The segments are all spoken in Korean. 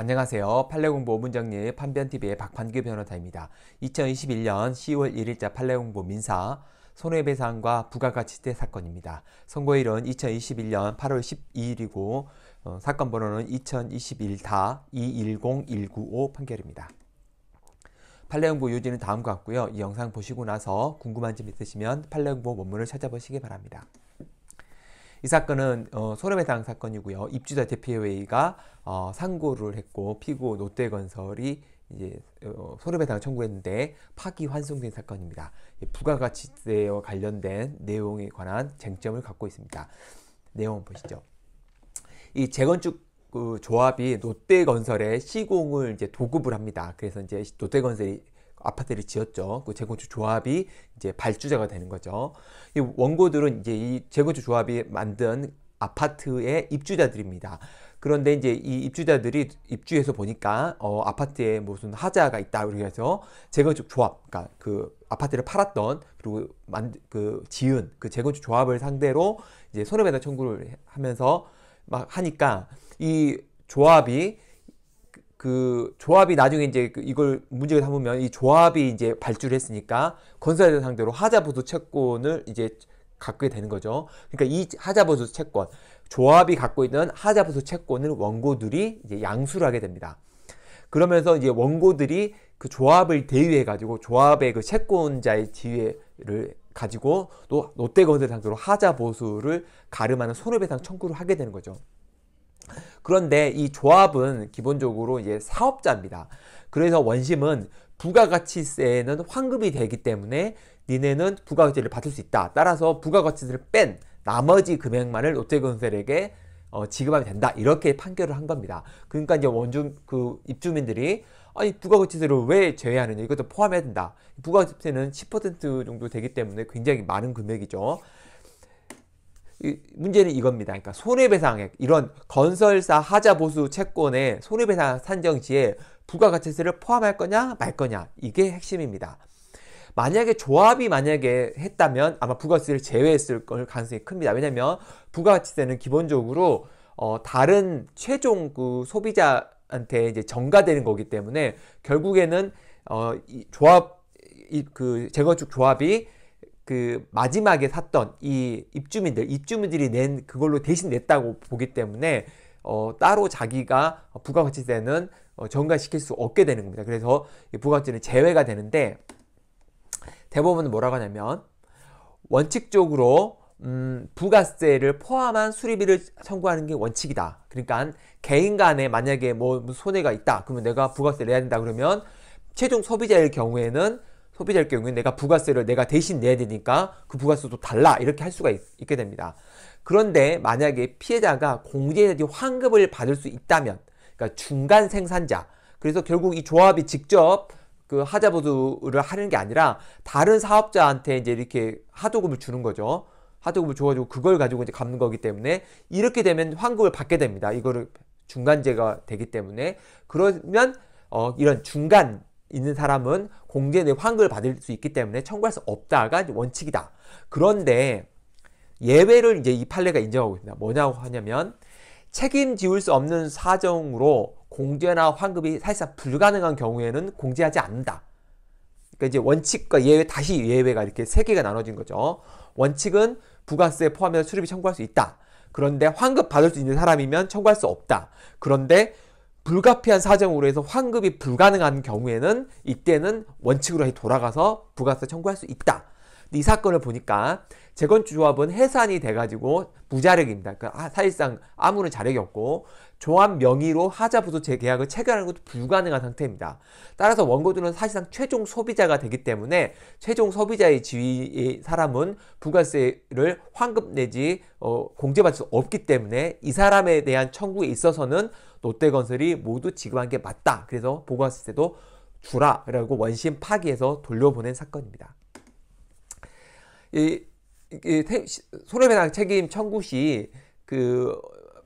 안녕하세요. 판례공부 5 정리 판변TV의 박판규 변호사입니다. 2021년 10월 1일자 판례공부 민사 손해배상과 부가가치세 사건입니다. 선고일은 2021년 8월 12일이고 어, 사건 번호는 2021-210195 판결입니다. 판례공부 요지는 다음과 같고요. 이 영상 보시고 나서 궁금한 점 있으시면 판례공부 원문을 찾아보시기 바랍니다. 이 사건은 어, 손해배상 사건이고요. 입주자 대표회의가 어, 상고를 했고 피고 롯데건설이 이제 어, 손해배상을 청구했는데 파기환송된 사건입니다. 예, 부가가치세와 관련된 내용에 관한 쟁점을 갖고 있습니다. 내용 보시죠. 이 재건축 그 조합이 롯데건설에 시공을 이제 도급을 합니다. 그래서 이제 롯데건설이 아파트를 지었죠. 그 재건축 조합이 이제 발주자가 되는 거죠. 이 원고들은 이제 이 재건축 조합이 만든 아파트의 입주자들입니다. 그런데 이제 이 입주자들이 입주해서 보니까 어, 아파트에 무슨 하자가 있다 그래서 재건축 조합, 그러니까 그 아파트를 팔았던 그리고 만, 그 지은 그 재건축 조합을 상대로 이제 손해배상 청구를 하면서 막 하니까 이 조합이 그 조합이 나중에 이제 그 이걸 문제를 삼으면 이 조합이 이제 발주를 했으니까 건설사 상대로 하자보수 채권을 이제 갖게 되는 거죠. 그러니까 이 하자보수 채권, 조합이 갖고 있는 하자보수 채권을 원고들이 이제 양수를 하게 됩니다. 그러면서 이제 원고들이 그 조합을 대위해 가지고 조합의 그 채권자의 지위를 가지고 또 롯데건설 상대로 하자보수를 가름하는 손해배상 청구를 하게 되는 거죠. 그런데 이 조합은 기본적으로 이제 사업자입니다. 그래서 원심은 부가가치세에는 환급이 되기 때문에 니네는 부가가치를 받을 수 있다. 따라서 부가가치를뺀 나머지 금액만을 롯데건설에게 어, 지급하면 된다. 이렇게 판결을 한 겁니다. 그러니까 이제 원주 그 입주민들이 아니 부가가치세를 왜 제외하느냐 이것도 포함해야 된다. 부가가치세는 10% 정도 되기 때문에 굉장히 많은 금액이죠. 문제는 이겁니다. 그러니까 손해배상액 이런 건설사 하자 보수 채권의 손해배상 산정지에 부가가치세를 포함할 거냐 말 거냐 이게 핵심입니다. 만약에 조합이 만약에 했다면 아마 부가가치세를 제외했을 걸 가능성이 큽니다. 왜냐하면 부가가치세는 기본적으로 어, 다른 최종 그 소비자한테 이제 전가되는 거기 때문에 결국에는 어, 이 조합 이그 재건축 조합이 그 마지막에 샀던 이 입주민들, 입주민들이 낸 그걸로 대신 냈다고 보기 때문에 어, 따로 자기가 부가가치세는 어, 전가시킬 수 없게 되는 겁니다. 그래서 이 부가가치는 제외가 되는데 대법원은 뭐라고 하냐면 원칙적으로 음, 부가세를 포함한 수리비를 청구하는 게 원칙이다. 그러니까 개인 간에 만약에 뭐 손해가 있다. 그러면 내가 부가세 를 내야 된다. 그러면 최종 소비자일 경우에는 소비자일 경우에 내가 부가세를 내가 대신 내야 되니까 그 부가세도 달라 이렇게 할 수가 있, 게 됩니다. 그런데 만약에 피해자가 공제에 대해 환급을 받을 수 있다면 그러니까 중간 생산자 그래서 결국 이 조합이 직접 그 하자 보수를 하는 게 아니라 다른 사업자한테 이제 이렇게 하도급을 주는 거죠. 하도급을 줘가지고 그걸 가지고 이제 갚는 거기 때문에 이렇게 되면 환급을 받게 됩니다. 이거를 중간재가 되기 때문에 그러면 어, 이런 중간 있는 사람은 공제 내 환급을 받을 수 있기 때문에 청구할 수 없다가 원칙이다. 그런데 예외를 이제 이 판례가 인정하고 있습니다. 뭐냐고 하냐면 책임지울 수 없는 사정으로 공제나 환급이 사실상 불가능한 경우에는 공제하지 않는다. 그러니까 이제 원칙과 예외 다시 예외가 이렇게 세 개가 나눠진 거죠. 원칙은 부가세 포함해서 수리비 청구할 수 있다. 그런데 환급 받을 수 있는 사람이면 청구할 수 없다. 그런데 불가피한 사정으로 해서 환급이 불가능한 경우에는 이때는 원칙으로 돌아가서 부가세 청구할 수 있다. 이 사건을 보니까 재건축 조합은 해산이 돼가지고 무자력입니다. 그러니까 아, 사실상 아무런 자력이 없고 조합 명의로 하자 부도 재계약을 체결하는 것도 불가능한 상태입니다. 따라서 원고들은 사실상 최종 소비자가 되기 때문에 최종 소비자의 지위의 사람은 부가세를 환급 내지 어, 공제받을 수 없기 때문에 이 사람에 대한 청구에 있어서는 롯데건설이 모두 지급한 게 맞다. 그래서 보고하을때도 주라라고 원심 파기해서 돌려보낸 사건입니다. 이, 이 태, 손해배상 책임 청구 시 그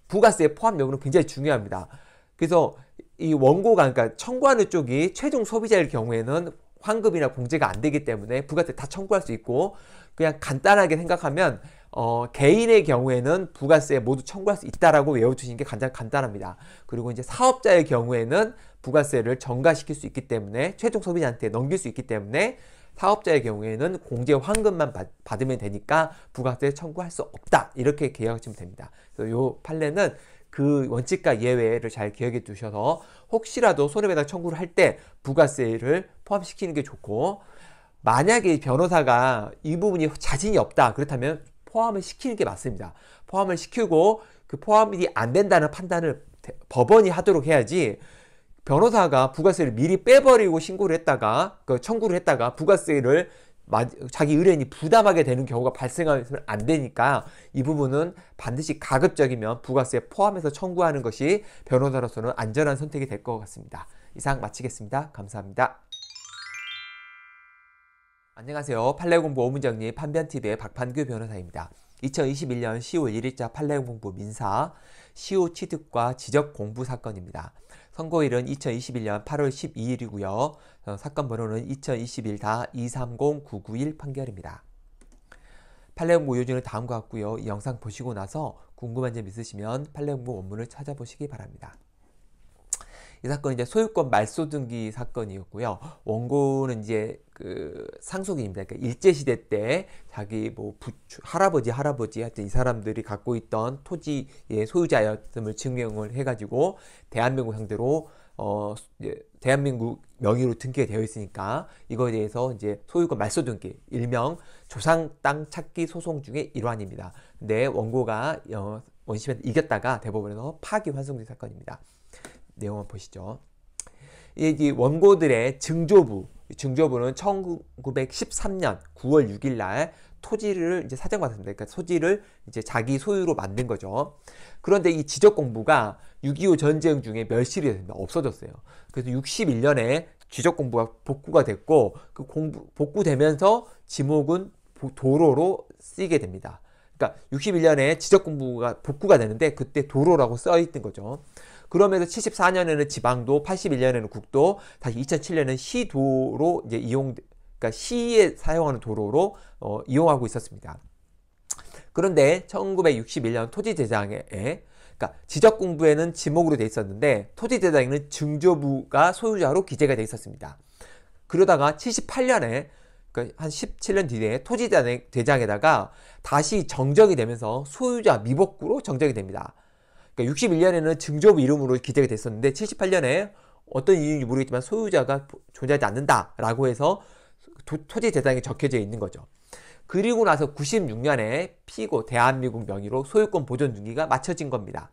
부가세 포함 여부는 굉장히 중요합니다. 그래서 이 원고가 그러니까 청구하는 쪽이 최종 소비자일 경우에는 환급이나 공제가 안 되기 때문에 부가세 다 청구할 수 있고 그냥 간단하게 생각하면 어, 개인의 경우에는 부가세 모두 청구할 수 있다라고 외워주시는 게 가장 간단합니다. 그리고 이제 사업자의 경우에는 부가세를 전가시킬 수 있기 때문에 최종 소비자한테 넘길 수 있기 때문에 사업자의 경우에는 공제 환급만 받, 으면 되니까 부가세 청구할 수 없다 이렇게 기억하시면 됩니다. 그래서 요 판례는 그 원칙과 예외를 잘 기억해 두셔서 혹시라도 손해배상 청구를 할 때 부가세를 포함시키는 게 좋고 만약에 변호사가 이 부분이 자신이 없다 그렇다면 포함을 시키는 게 맞습니다. 포함을 시키고 그 포함이 안 된다는 판단을 법원이 하도록 해야지 변호사가 부가세를 미리 빼버리고 신고를 했다가 그 청구를 했다가 부가세를 자기 의뢰인이 부담하게 되는 경우가 발생하면 안 되니까 이 부분은 반드시 가급적이면 부가세 포함해서 청구하는 것이 변호사로서는 안전한 선택이 될 것 같습니다. 이상 마치겠습니다. 감사합니다. 안녕하세요. 판례공부 오문정리 판변TV의 박판규 변호사입니다. 2021년 10월 1일자 판례공부 민사 시효 취득과 지적 공부 사건입니다. 선고일은 2021년 8월 12일이고요. 어, 사건 번호는 2021-230991 판결입니다. 판례공부 요지는 다음과 같고요. 이 영상 보시고 나서 궁금한 점 있으시면 판례공부 원문을 찾아보시기 바랍니다. 이 사건은 이제 소유권 말소 등기 사건이었고요. 원고는 이제 그 상속인입니다. 그러니까 일제 시대 때 자기 뭐 부추, 할아버지 할아버지 하여튼 이 사람들이 갖고 있던 토지의 소유자였음을 증명을 해가지고 대한민국 상대로 어 대한민국 명의로 등기가 되어 있으니까 이거에 대해서 이제 소유권 말소 등기 일명 조상 땅 찾기 소송 중에 일환입니다. 근데 원고가 어, 원심에 이겼다가 대법원에서 파기 환송된 사건입니다. 내용을 보시죠. 이 원고들의 증조부, 증조부는 1913년 9월 6일 날 토지를 이제 사정받았습니다. 그러니까 토지를 이제 자기 소유로 만든 거죠. 그런데 이 지적 공부가 6.25 전쟁 중에 멸실이 됩니다. 없어졌어요. 그래서 61년에 지적 공부가 복구가 됐고 그 공부 복구되면서 지목은 도로로 쓰이게 됩니다. 그러니까 61년에 지적 공부가 복구가 되는데 그때 도로라고 써 있던 거죠. 그러면서 74년에는 지방도, 81년에는 국도, 다시 2 0 0 7년는 시도로 이제 이용, 그러니까 시에 사용하는 도로로 어, 이용하고 있었습니다. 그런데 1961년 토지제장에 그러니까 지적 공부에는 지목으로 돼 있었는데 토지제장에는 증조부가 소유자로 기재가 돼 있었습니다. 그러다가 78년에 그니까한 17년 뒤에 토지대장에다가 다시 정정이 되면서 소유자 미복구로 정정이 됩니다. 그러니까 61년에는 증조부 이름으로 기재가 됐었는데 78년에 어떤 이유인지 모르겠지만 소유자가 존재하지 않는다라고 해서 토지 재산이 적혀져 있는 거죠. 그리고 나서 96년에 피고 대한민국 명의로 소유권 보존 등기가 맞춰진 겁니다.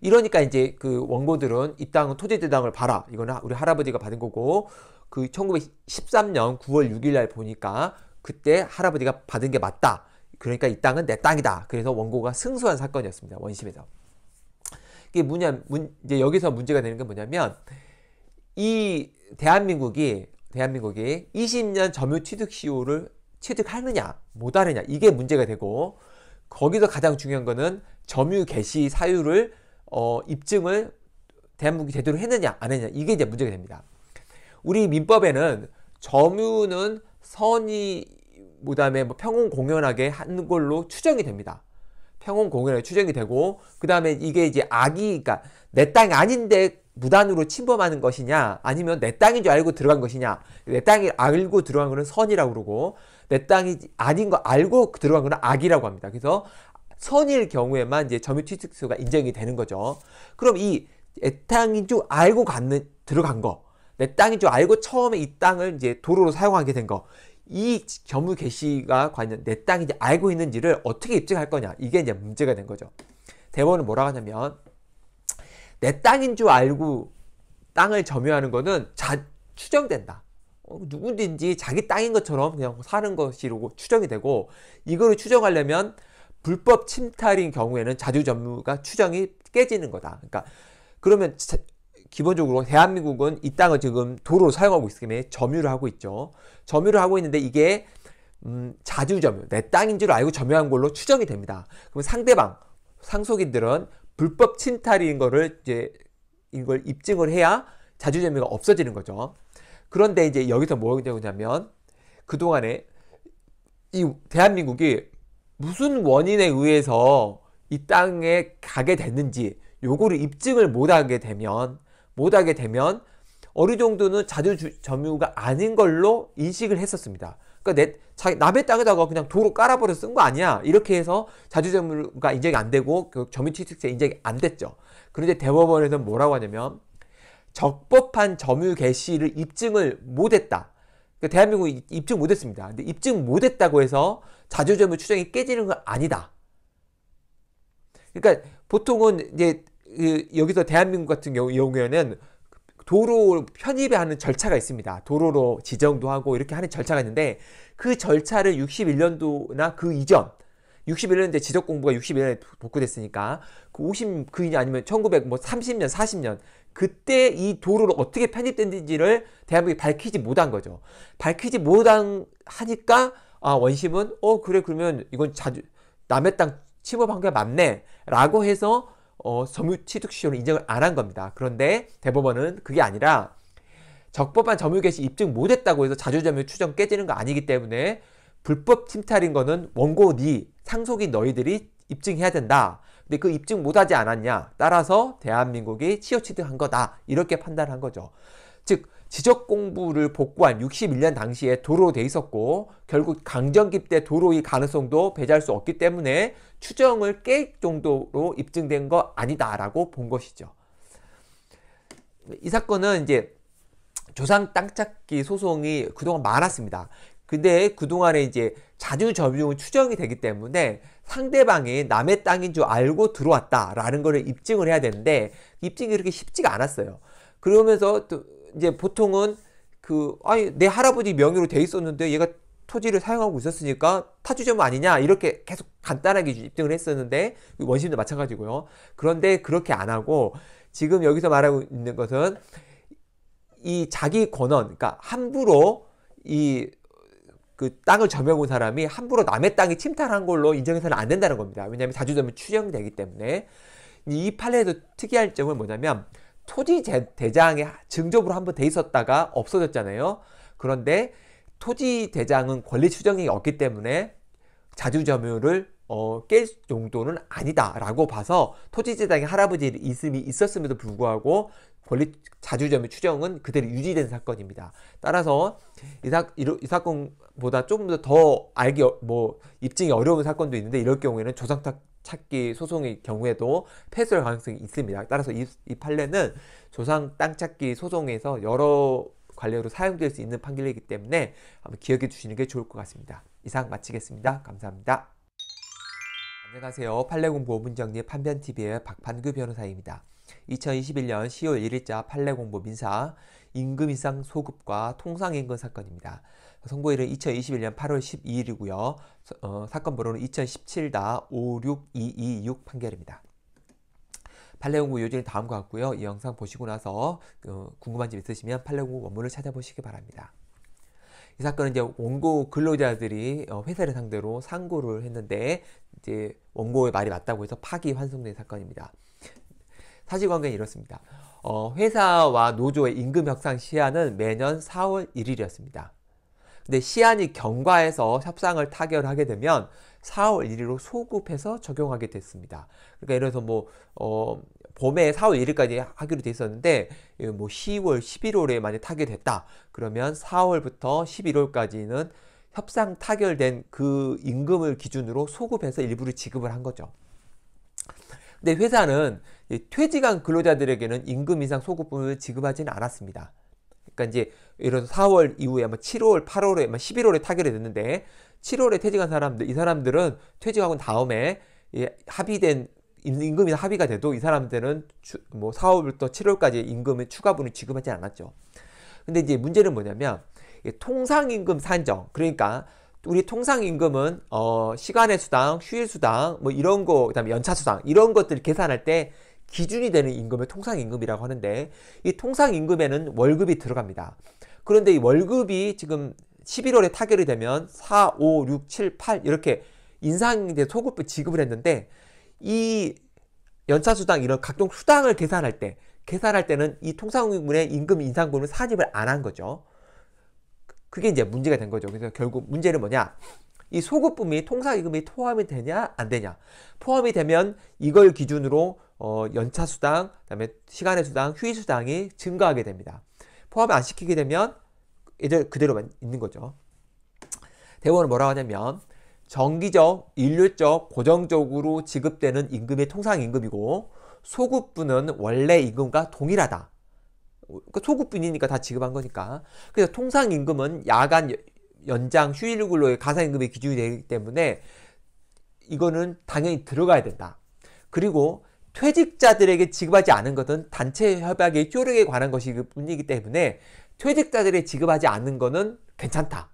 이러니까 이제 그 원고들은 이 땅은 토지 대당을 봐라. 이거는 우리 할아버지가 받은 거고 그 1913년 9월 6일 날 보니까 그때 할아버지가 받은 게 맞다. 그러니까 이 땅은 내 땅이다. 그래서 원고가 승소한 사건이었습니다. 원심에서. 이게 뭐냐, 문, 이제 여기서 문제가 되는 게 뭐냐면 이 대한민국이 대한민국이 20년 점유 취득 시효를 취득하느냐 못하느냐 이게 문제가 되고 거기서 가장 중요한 거는 점유 개시 사유를 어, 입증을 대한민국이 제대로 했느냐 안 했느냐 이게 이제 문제가 됩니다. 우리 민법에는 점유는 선의 그다음에 뭐 평온 공연하게 한 걸로 추정이 됩니다. 평온 공연에 추정이 되고 그 다음에 이게 이제 악이 그러니까 내 땅이 아닌데 무단으로 침범하는 것이냐 아니면 내 땅인 줄 알고 들어간 것이냐 내 땅이 알고 들어간 거는 선이라고 그러고 내 땅이 아닌 거 알고 들어간 거는 악이라고 합니다. 그래서 선일 경우에만 이제 점유취득수가 인정이 되는 거죠. 그럼 이 내 땅인 줄 알고 갔는 들어간 거 내 땅인 줄 알고 처음에 이 땅을 이제 도로로 사용하게 된 거. 이겸물 개시가 과연 내 땅이 이제 알고 있는지를 어떻게 입증할 거냐 이게 이제 문제가 된 거죠. 대법원은 뭐라고 하냐면 내 땅인 줄 알고 땅을 점유하는 거는 자, 추정된다. 어, 누구든지 자기 땅인 것처럼 그냥 사는 것이라고 추정이 되고 이거를 추정하려면 불법 침탈인 경우에는 자주 점유가 추정이 깨지는 거다. 그러니까 그러면 기본적으로 대한민국은 이 땅을 지금 도로로 사용하고 있기 때문에 점유를 하고 있죠. 점유를 하고 있는데 이게 음, 자주 점유, 내 땅인 줄 알고 점유한 걸로 추정이 됩니다. 그럼 상대방, 상속인들은 불법 침탈인 거를 이제 이걸 입증을 해야 자주 점유가 없어지는 거죠. 그런데 이제 여기서 뭐가 되냐면 그동안에 이 대한민국이 무슨 원인에 의해서 이 땅에 가게 됐는지 요거를 입증을 못하게 되면 못하게 되면 어느 정도는 자주 점유가 아닌 걸로 인식을 했었습니다. 그러니까 내, 자, 남의 땅에다가 그냥 도로 깔아버려 쓴 거 아니야. 이렇게 해서 자주 점유가 인정이 안 되고 그 점유 취득세 인정이 안 됐죠. 그런데 대법원에서는 뭐라고 하냐면 적법한 점유 개시를 입증을 못했다. 그러니까 대한민국 입증 못했습니다. 근데 입증 못했다고 해서 자주 점유 추정이 깨지는 건 아니다. 그러니까 보통은 이제 여기서 대한민국 같은 경우, 경우에는 도로 편입에 하는 절차가 있습니다. 도로로 지정도 하고 이렇게 하는 절차가 있는데 그 절차를 61년도나 그 이전 61년대 지적 공부가 61년에 복구됐으니까 그 50, 그 아니면 1930년, 뭐 40년 그때 이 도로를 어떻게 편입된지를 대한민국이 밝히지 못한 거죠. 밝히지 못한 하니까 아, 원심은 어 그래 그러면 이건 자주 남의 땅 침범한 게 맞네라고 해서 어, 점유취득시효는 인정을 안 한 겁니다. 그런데 대법원은 그게 아니라 적법한 점유 개시 입증 못했다고 해서 자주점유 추정 깨지는 거 아니기 때문에 불법 침탈인 거는 원고니 상속인 너희들이 입증해야 된다. 근데 그 입증 못하지 않았냐. 따라서 대한민국이 치여취득한 거다. 이렇게 판단한 거죠. 즉 지적 공부를 복구한 61년 당시에 도로 돼 있었고 결국 강점기 때 도로의 가능성도 배제할 수 없기 때문에 추정을 깰 정도로 입증된 거 아니다라고 본 것이죠. 이 사건은 이제 조상 땅 찾기 소송이 그동안 많았습니다. 근데 그동안에 이제 자주 점유은 추정이 되기 때문에 상대방이 남의 땅인 줄 알고 들어왔다라는 거를 입증을 해야 되는데 입증이 그렇게 쉽지가 않았어요. 그러면서 또 이제 보통은 그 아니 내 할아버지 명의로 돼 있었는데 얘가 토지를 사용하고 있었으니까 타주점 아니냐 이렇게 계속 간단하게 입증을 했었는데 원심도 마찬가지고요. 그런데 그렇게 안 하고 지금 여기서 말하고 있는 것은 이 자기 권원, 그러니까 함부로 이 그 땅을 점해온 사람이 함부로 남의 땅이 침탈한 걸로 인정해서는 안 된다는 겁니다. 왜냐하면 자주점이 추정되기 때문에 이 판례에서 특이할 점은 뭐냐면 토지 대장의 증조부로 한 번 돼 있었다가 없어졌잖아요. 그런데 토지 대장은 권리 추정이 없기 때문에 자주점유를 어, 깰 용도는 아니다라고 봐서 토지대장의 할아버지 이름이 있었음에도 불구하고 권리 자주점유 추정은 그대로 유지된 사건입니다. 따라서 이, 사, 이, 이 사건보다 조금 더 알기 어, 뭐 입증이 어려운 사건도 있는데 이럴 경우에는 조상탁 찾기 소송의 경우에도 패소할 가능성이 있습니다. 따라서 이, 이 판례는 조상 땅 찾기 소송에서 여러 관례로 사용될 수 있는 판결이기 때문에 한번 기억해 주시는 게 좋을 것 같습니다. 이상 마치겠습니다. 감사합니다. 안녕하세요. 판례 공부 5분 정리 판변TV의 박판규 변호사입니다. 2021년 10월 1일자 판례 공부 민사 임금 이상 소급과 통상 임금 사건입니다. 선고일은 2021년 8월 12일이고요. 어, 사건 번호는 2017-56226 판결입니다. 팔레온고 요지는 다음과 같고요. 이 영상 보시고 나서 어, 궁금한 점 있으시면 팔레온고 원문을 찾아보시기 바랍니다. 이 사건은 이제 원고 근로자들이 어, 회사를 상대로 상고를 했는데 이제 원고의 말이 맞다고 해서 파기 환송된 사건입니다. 사실관계는 이렇습니다. 어, 회사와 노조의 임금 협상 시한은 매년 4월 1일이었습니다. 근데 시한이 경과해서 협상을 타결하게 되면 4월 1일로 소급해서 적용하게 됐습니다. 그러니까 예를 들어서 뭐, 어, 봄에 4월 1일까지 하기로 돼 있었는데, 예, 뭐 10월, 11월에 만약 타결됐다. 그러면 4월부터 11월까지는 협상 타결된 그 임금을 기준으로 소급해서 일부를 지급을 한 거죠. 근데 회사는 퇴직한 근로자들에게는 임금 이상 소급분을 지급하지는 않았습니다. 그러니까 이제 이런 4월 이후에 아마 7월, 8월에 아마 11월에 타결이 됐는데 7월에 퇴직한 사람들 이 사람들은 퇴직하고 다음에 예, 합의된 임금이 합의가 돼도 이 사람들은 추, 뭐 4월부터 7월까지 임금의 추가분을 지급하지 않았죠. 근데 이제 문제는 뭐냐면 예, 통상임금 산정 그러니까 우리 통상임금은 어 시간의 수당, 휴일 수당, 뭐 이런 거, 그다음에 연차 수당 이런 것들 계산할 때 기준이 되는 임금을 통상임금이라고 하는데 이 통상임금에는 월급이 들어갑니다. 그런데 이 월급이 지금 11월에 타결이 되면 4, 5, 6, 7, 8 이렇게 인상된 소급부 지급을 했는데 이 연차 수당 이런 각종 수당을 계산할 때 계산할 때는 이 통상임금의 임금 인상분을 산입을 안 한 거죠. 그게 이제 문제가 된 거죠. 그래서 결국 문제는 뭐냐? 이 소급분이 통상임금이 포함이 되냐 안 되냐 포함이 되면 이걸 기준으로 어, 연차 수당 그다음에 시간의 수당 휴일 수당이 증가하게 됩니다. 포함 안 시키게 되면 이제 그대로 있는 거죠. 대원은 뭐라고 하냐면 정기적, 일률적, 고정적으로 지급되는 임금의 통상임금이고 소급분은 원래 임금과 동일하다. 그러니까 소급분이니까 다 지급한 거니까. 그래서 통상임금은 야간 연장 휴일 근로의 가사임금의 기준이 되기 때문에 이거는 당연히 들어가야 된다. 그리고 퇴직자들에게 지급하지 않은 것은 단체 협약의 효력에 관한 것이기 뿐이기 때문에 퇴직자들에 지급하지 않는 것은 괜찮다.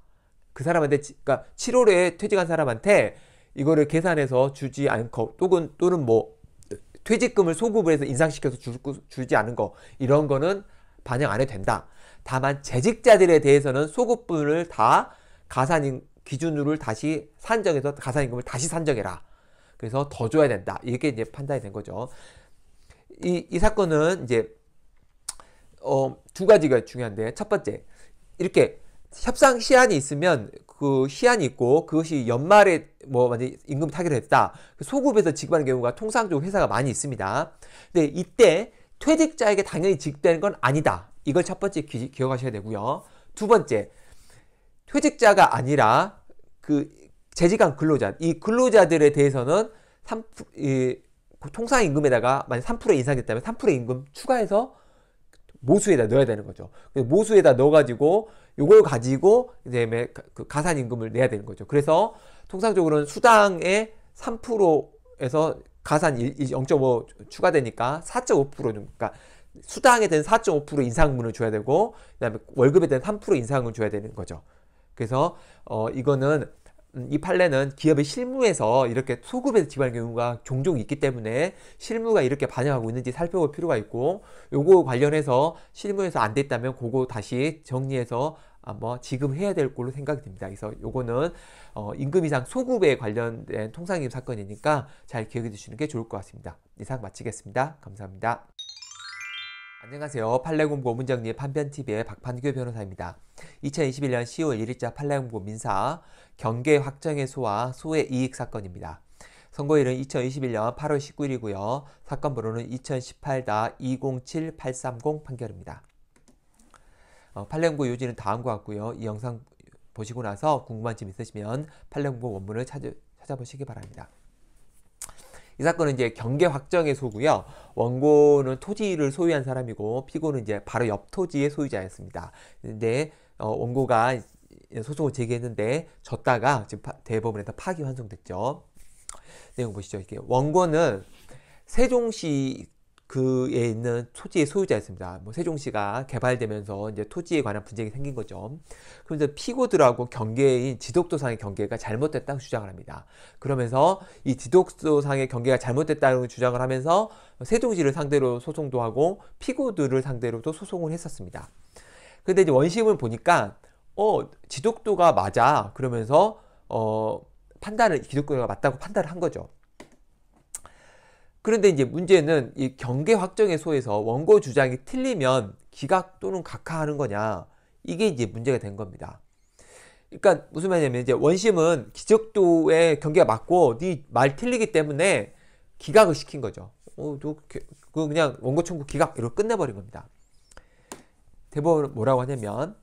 그 사람한테 그러니까 7월에 퇴직한 사람한테 이거를 계산해서 주지 않고 또는 또는 뭐 퇴직금을 소급을 해서 인상시켜서 주, 주지 않은 거 이런 거는 반영 안 해도 된다. 다만 재직자들에 대해서는 소급분을 다 가산 인 기준으로 다시 산정해서 가산임금을 다시 산정해라. 그래서 더 줘야 된다. 이게 렇 이제 판단이 된 거죠. 이, 이 사건은 이제 어, 두 가지가 중요한데 첫 번째 이렇게 협상 시한이 있으면 그 시한이 있고 그것이 연말에 뭐 만약 임금 타결로 했다 그 소급에서 지급하는 경우가 통상적으로 회사가 많이 있습니다. 근데 이때 퇴직자에게 당연히 지급되는 건 아니다. 이걸 첫 번째 기, 기억하셔야 되고요. 두 번째, 퇴직자가 아니라 그 재직한 근로자, 이 근로자들에 대해서는 3, 이, 통상임금에다가 만약 3% 인상했다면 3% 임금 추가해서 모수에다 넣어야 되는 거죠. 그 모수에다 넣어가지고 요걸 가지고 이제 그 가산임금을 내야 되는 거죠. 그래서 통상적으로는 수당의 3%에서 가산 0.5 추가되니까 4.5% 그러니까 수당에 대한 4.5% 인상분을 줘야 되고 그다음에 월급에 대한 3% 인상을 줘야 되는 거죠. 그래서 어 이거는 음, 이 판례는 기업의 실무에서 이렇게 소급에 지불하는 경우가 종종 있기 때문에 실무가 이렇게 반영하고 있는지 살펴볼 필요가 있고 요거 관련해서 실무에서 안 됐다면 그거 다시 정리해서 아뭐 지금 해야 될 걸로 생각이 됩니다 그래서 요거는 어 임금 이상 소급에 관련된 통상임 사건이니까 잘 기억해 주시는 게 좋을 것 같습니다. 이상 마치겠습니다. 감사합니다. 안녕하세요. 판례공고 문정리 판변TV의 박판규 변호사입니다. 2021년 10월 1일자 판례공 민사 경계 확정의 소와 소의 이익 사건입니다. 선고일은 2021년 8월 19일이고요. 사건 번호는 2018-207830 판결입니다. 어, 판례공고 요지는 다음과 같고요. 이 영상 보시고 나서 궁금한 점 있으시면 판례공고 원문을 찾아, 찾아보시기 바랍니다. 이 사건은 이제 경계 확정의 소고요. 원고는 토지를 소유한 사람이고 피고는 이제 바로 옆 토지의 소유자였습니다. 근데 어, 원고가 소송을 제기했는데 졌다가 지금 파, 대법원에서 파기 환송됐죠. 내용 보시죠. 이게 원고는 세종시 그에 있는 토지의 소유자였습니다. 뭐 세종시가 개발되면서 이제 토지에 관한 분쟁이 생긴 거죠. 그러면서 피고들하고 경계인 지독도상의 경계가 잘못됐다고 주장을 합니다. 그러면서 이 지독도상의 경계가 잘못됐다고 주장을 하면서 세종시를 상대로 소송도 하고 피고들을 상대로도 소송을 했었습니다. 근데 이제 원심을 보니까 어 지독도가 맞아 그러면서 어 판단을 기독교가 맞다고 판단을 한 거죠. 그런데 이제 문제는 이 경계 확정에 소에서 원고 주장이 틀리면 기각 또는 각하하는 거냐 이게 이제 문제가 된 겁니다. 그러니까 무슨 말이냐면 이제 원심은 기적도의 경계가 맞고 네말 틀리기 때문에 기각을 시킨 거죠. 어, 그 그냥 원고 청구 기각 이렇게 끝내버린 겁니다. 대법원은 뭐라고 하냐면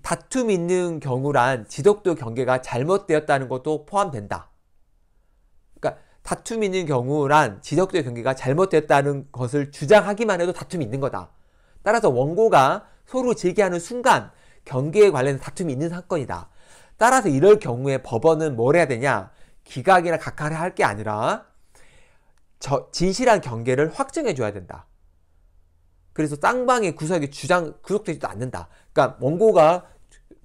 다툼 있는 경우란 지적도 경계가 잘못되었다는 것도 포함된다. 다툼이 있는 경우란 지적적 경기가 잘못됐다는 것을 주장하기만 해도 다툼이 있는 거다. 따라서 원고가 서로 제기하는 순간 경기에 관련된 다툼이 있는 사건이다. 따라서 이럴 경우에 법원은 뭘 해야 되냐? 기각이나 각하를 할 게 아니라 저, 진실한 경계를 확증해 줘야 된다. 그래서 쌍방의 구속이 주장 구속되지도 않는다. 그러니까 원고가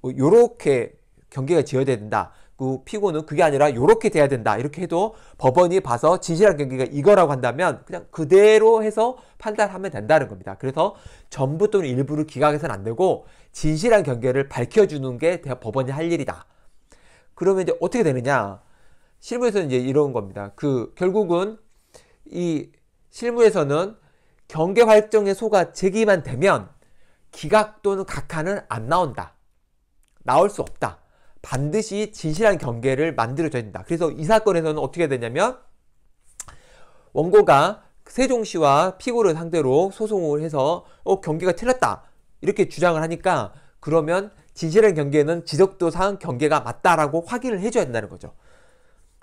이렇게 뭐 경계가 지어야 된다. 그 피고는 그게 아니라 이렇게 돼야 된다. 이렇게 해도 법원이 봐서 진실한 경기가 이거라고 한다면 그냥 그대로 해서 판단하면 된다는 겁니다. 그래서 전부 또는 일부를 기각해서는 안 되고 진실한 경계를 밝혀주는 게 법원이 할 일이다. 그러면 이제 어떻게 되느냐? 실무에서는 이제 이런 겁니다. 그 결국은 이 실무에서는 경계 활동의 소가 제기만 되면 기각 또는 각하는 안 나온다. 나올 수 없다. 반드시 진실한 경계를 만들어줘야 된다. 그래서 이 사건에서는 어떻게 되냐면 원고가 세종시와 피고를 상대로 소송을 해서 어, 경계가 틀렸다. 이렇게 주장을 하니까 그러면 진실한 경계는 지적도상 경계가 맞다라고 확인을 해줘야 된다는 거죠.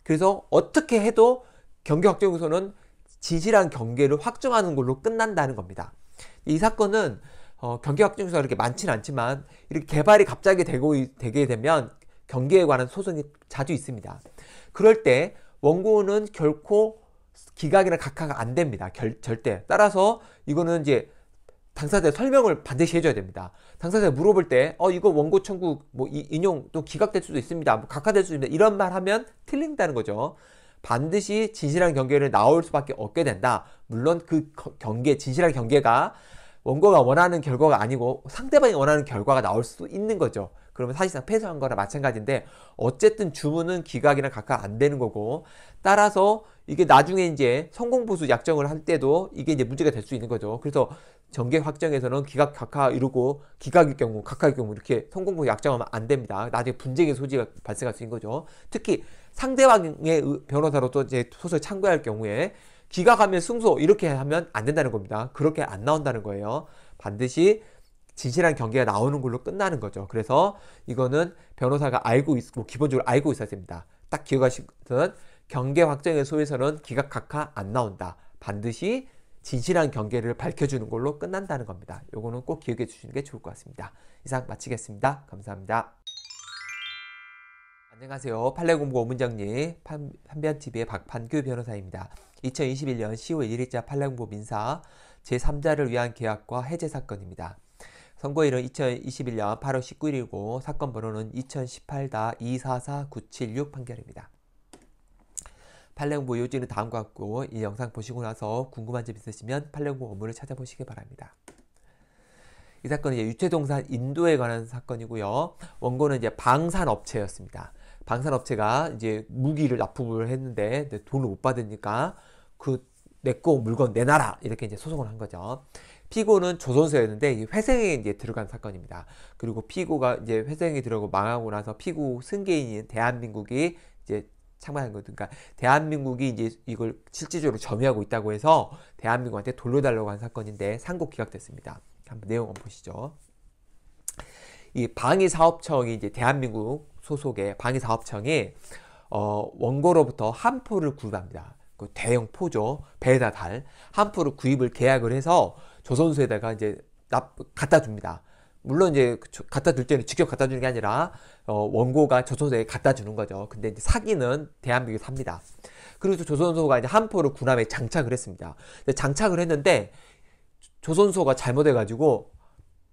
그래서 어떻게 해도 경계 확정 요소는 진실한 경계를 확정하는 걸로 끝난다는 겁니다. 이 사건은 어, 경계 확정 요소가 이렇게 많지는 않지만 이렇게 개발이 갑자기 되고 되게 되면 경계에 관한 소송이 자주 있습니다. 그럴 때 원고는 결코 기각이나 각하가 안 됩니다. 결, 절대. 따라서 이거는 이제 당사자의 설명을 반드시 해줘야 됩니다. 당사자가 물어볼 때, 어, 이거 원고 청구, 뭐, 인용 또 기각될 수도 있습니다. 뭐, 각하될 수도 있니다 이런 말 하면 틀린다는 거죠. 반드시 진실한 경계를 나올 수밖에 없게 된다. 물론 그 경계, 진실한 경계가 원고가 원하는 결과가 아니고 상대방이 원하는 결과가 나올 수도 있는 거죠. 그러면 사실상 폐쇄한 거나 마찬가지인데 어쨌든 주문은 기각이나 각각 안 되는 거고 따라서 이게 나중에 이제 성공보수 약정을 할 때도 이게 이제 문제가 될 수 있는 거죠. 그래서 전객 확정에서는 기각 각하 이루고 기각일 경우 각하일 경우 이렇게 성공보수 약정하면 안 됩니다. 나중에 분쟁의 소지가 발생할 수 있는 거죠. 특히 상대방의 변호사로서 이제 소설 참고할 경우에 기각하면 승소 이렇게 하면 안 된다는 겁니다. 그렇게 안 나온다는 거예요. 반드시 진실한 경계가 나오는 걸로 끝나는 거죠. 그래서 이거는 변호사가 알고 있고 뭐 기본적으로 알고 있어야 됩니다. 딱 기억하시는 경계 확정의 소에서는 기각각하 안 나온다. 반드시 진실한 경계를 밝혀주는 걸로 끝난다는 겁니다. 요거는 꼭 기억해 주시는 게 좋을 것 같습니다. 이상 마치겠습니다. 감사합니다. 안녕하세요. 판례공부 오문장님 판변TV의 박판규 변호사입니다. 2021년 10월 1일자 판례공부 민사 제3자를 위한 계약과 해제 사건입니다. 선고일은 2021년 8월 19일이고 사건 번호는 2018-244976 판결입니다. 팔레옹부 요지는 다음과 같고 이 영상 보시고 나서 궁금한 점 있으시면 팔레옹부 업무를 찾아보시기 바랍니다. 이 사건은 이제 유체동산 인도에 관한 사건이고요. 원고는 이제 방산업체였습니다. 방산업체가 이제 무기를 납품을 했는데 돈을 못 받으니까 그내꺼 물건 내놔라 이렇게 이제 소송을 한 거죠. 피고는 조선소였는데 회생에 이제 들어간 사건입니다. 그리고 피고가 이제 회생에 들어가고 망하고 나서 피고 승계인인 대한민국이 이제 창만한 거니까 그러니까 대한민국이 이제 이걸 실질적으로 점유하고 있다고 해서 대한민국한테 돌려달라고 한 사건인데 상고 기각됐습니다. 한번 내용 한번 보시죠. 이 방위사업청이 이제 대한민국 소속의 방위사업청이 어, 원고로부터 한포를 구입합니다. 그 대형 포죠. 배에다 달 한포를 구입을 계약을 해서 조선소에다가 이제 납, 갖다 줍니다. 물론 이제 그 갖다 줄 때는 직접 갖다 주는 게 아니라 어, 원고가 조선소에 갖다 주는 거죠. 근데 이제 사기는 대한민국에서 합니다. 그래서 조선소가 이제 한포를 군함에 장착을 했습니다. 장착을 했는데 조선소가 잘못해가지고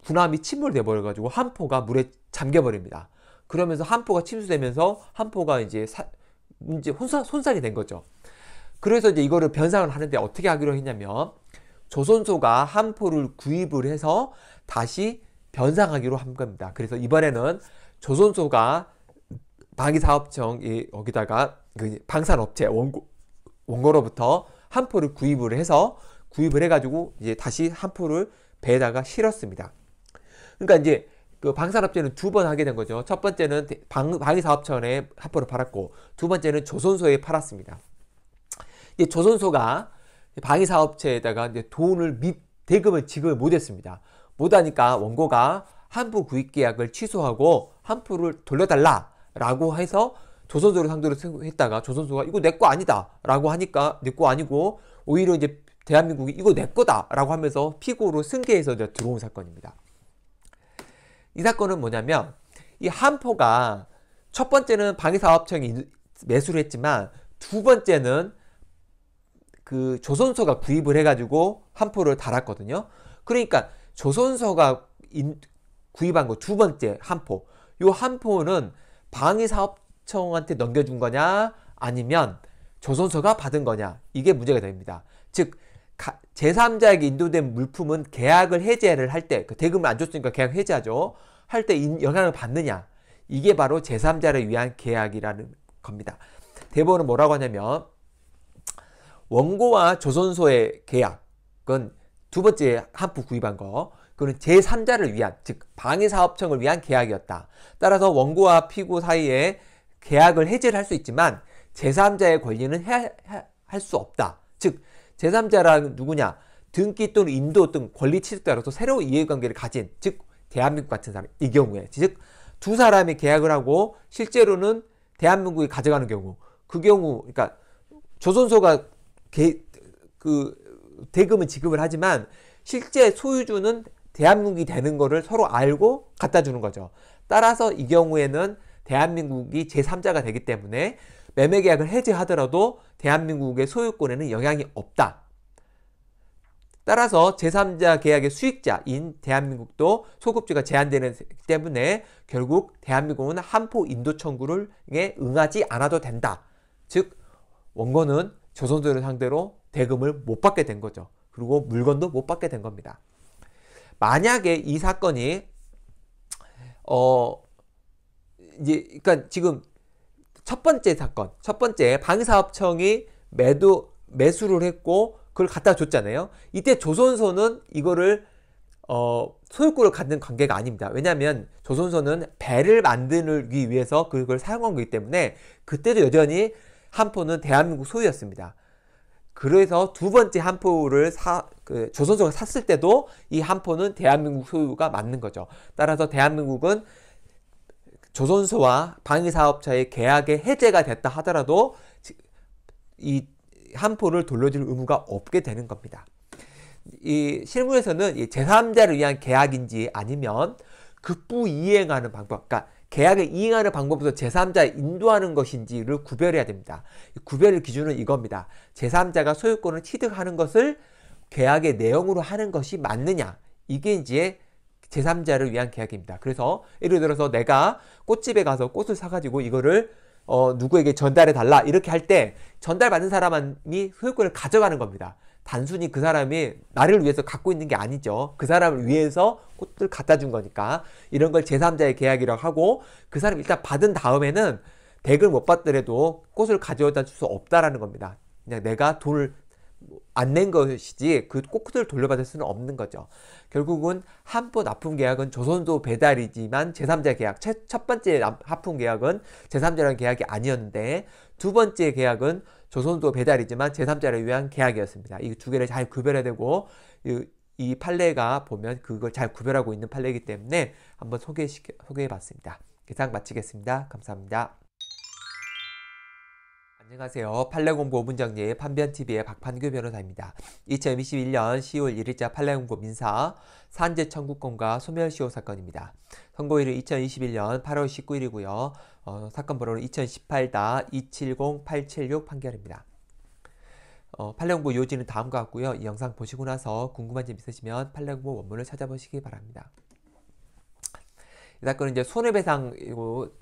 군함이 침몰돼 버려가지고 한포가 물에 잠겨 버립니다. 그러면서 한포가 침수되면서 한포가 이제 사, 이제 혼사, 손상이 된 거죠. 그래서 이제 이거를 변상을 하는데 어떻게 하기로 했냐면 조선소가 한포를 구입을 해서 다시 변상하기로 한 겁니다. 그래서 이번에는 조선소가 방위사업청 여기다가 그 방산업체 원고, 원고로부터 한포를 구입을 해서 구입을 해가지고 이제 다시 한포를 배에다가 실었습니다. 그러니까 이제 그 방산업체는 두 번 하게 된 거죠. 첫 번째는 방, 방위사업청에 한포를 팔았고 두 번째는 조선소에 팔았습니다. 이제 조선소가 방위사업체에다가 이제 돈을 미, 대금을 지급을 못했습니다. 못하니까 원고가 한부 구입계약을 취소하고 한부를 돌려달라라고 해서 조선소를 상대로 했다가 조선소가 이거 내 거 아니다라고 하니까 내 거 아니고 오히려 이제 대한민국이 이거 내 거다라고 하면서 피고로 승계해서 이제 들어온 사건입니다. 이 사건은 뭐냐면 이 한포가 첫 번째는 방위사업청이 매수를 했지만 두 번째는 그 조선소가 구입을 해가지고 한포를 달았거든요. 그러니까 조선소가 인, 구입한 거 두 번째 한포. 요 한포는 방위사업청한테 넘겨준 거냐 아니면 조선소가 받은 거냐 이게 문제가 됩니다. 즉 가, 제3자에게 인도된 물품은 계약을 해제를 할때그 대금을 안 줬으니까 계약 해제하죠. 할 때 영향을 받느냐 이게 바로 제3자를 위한 계약이라는 겁니다. 대본은 뭐라고 하냐면 원고와 조선소의 계약은 두 번째 한부 구입한 거. 그는 제3자를 위한 즉방위사업청을 위한 계약이었다. 따라서 원고와 피고 사이에 계약을 해제를 할수 있지만 제3자의 권리는 할 수 없다. 즉 제3자란 누구냐? 등기 또는 인도 등 권리 취득자로서 새로운 이해관계를 가진 즉 대한민국 같은 사람 이 경우에 즉 두 사람이 계약을 하고 실제로는 대한민국이 가져가는 경우 그 경우 그러니까 조선소가 개, 그대금은 지급을 하지만 실제 소유주는 대한민국이 되는 거를 서로 알고 갖다 주는 거죠. 따라서 이 경우에는 대한민국이 제3자가 되기 때문에 매매 계약을 해제하더라도 대한민국의 소유권에는 영향이 없다. 따라서 제3자 계약의 수익자인 대한민국도 소급주가 제한되는 때문에 결국 대한민국은 한포 인도 청구를 예, 응하지 않아도 된다. 즉 원고는 조선소를 상대로 대금을 못 받게 된 거죠. 그리고 물건도 못 받게 된 겁니다. 만약에 이 사건이 어 이제 그러니까 지금 첫 번째 사건, 첫 번째 방위사업청이 매도 매수를 했고 그걸 갖다 줬잖아요. 이때 조선소는 이거를 어, 소유권을 갖는 관계가 아닙니다. 왜냐하면 조선소는 배를 만드는 위해서 그걸 사용한 거기 때문에 그때도 여전히 한포는 대한민국 소유였습니다. 그래서 두 번째 한포를 사, 그 조선소가 샀을 때도 이 한포는 대한민국 소유가 맞는 거죠. 따라서 대한민국은 조선소와 방위사업자의 계약에 해제가 됐다 하더라도 이 한포를 돌려줄 의무가 없게 되는 겁니다. 이 실무에서는 제3자를 위한 계약인지 아니면 급부 이행하는 방법, 그러니까 계약을 이행하는 방법에서 제3자에 인도하는 것인지를 구별해야 됩니다. 구별의 기준은 이겁니다. 제3자가 소유권을 취득하는 것을 계약의 내용으로 하는 것이 맞느냐. 이게 이제 제3자를 위한 계약입니다. 그래서 예를 들어서 내가 꽃집에 가서 꽃을 사가지고 이거를 어, 누구에게 전달해 달라 이렇게 할 때 전달받은 사람이 소유권을 가져가는 겁니다. 단순히 그 사람이 나를 위해서 갖고 있는 게 아니죠. 그 사람을 위해서 꽃을 갖다 준 거니까 이런 걸 제3자의 계약이라고 하고 그 사람 일단 받은 다음에는 댁을 못 받더라도 꽃을 가져다 줄 수 없다라는 겁니다. 그냥 내가 돈을 안 낸 것이지 그 꽃을 돌려받을 수는 없는 거죠. 결국은 한번 납품 계약은 조선소 배달이지만 제3자 계약, 첫 번째 납품 계약은 제3자라는 계약이 아니었는데 두 번째 계약은 조선도 배달이지만 제3자를 위한 계약이었습니다. 이 두 개를 잘 구별해야 되고 이, 이 판례가 보면 그걸 잘 구별하고 있는 판례이기 때문에 한번 소개시켜, 소개해봤습니다. 이상 마치겠습니다. 감사합니다. 안녕하세요. 판례공고 문정리 판변TV의 박판규 변호사입니다. 2021년 10월 1일자 판례공고 민사 산재 청구권과 소멸시효 사건입니다. 선고일은 2021년 8월 19일이고요. 어, 사건 번호는 2018-270876 판결입니다. 어, 판례공고 요지는 다음과 같고요. 이 영상 보시고 나서 궁금한 점 있으시면 판례공고 원문을 찾아보시기 바랍니다. 이 사건은 이제 손해배상,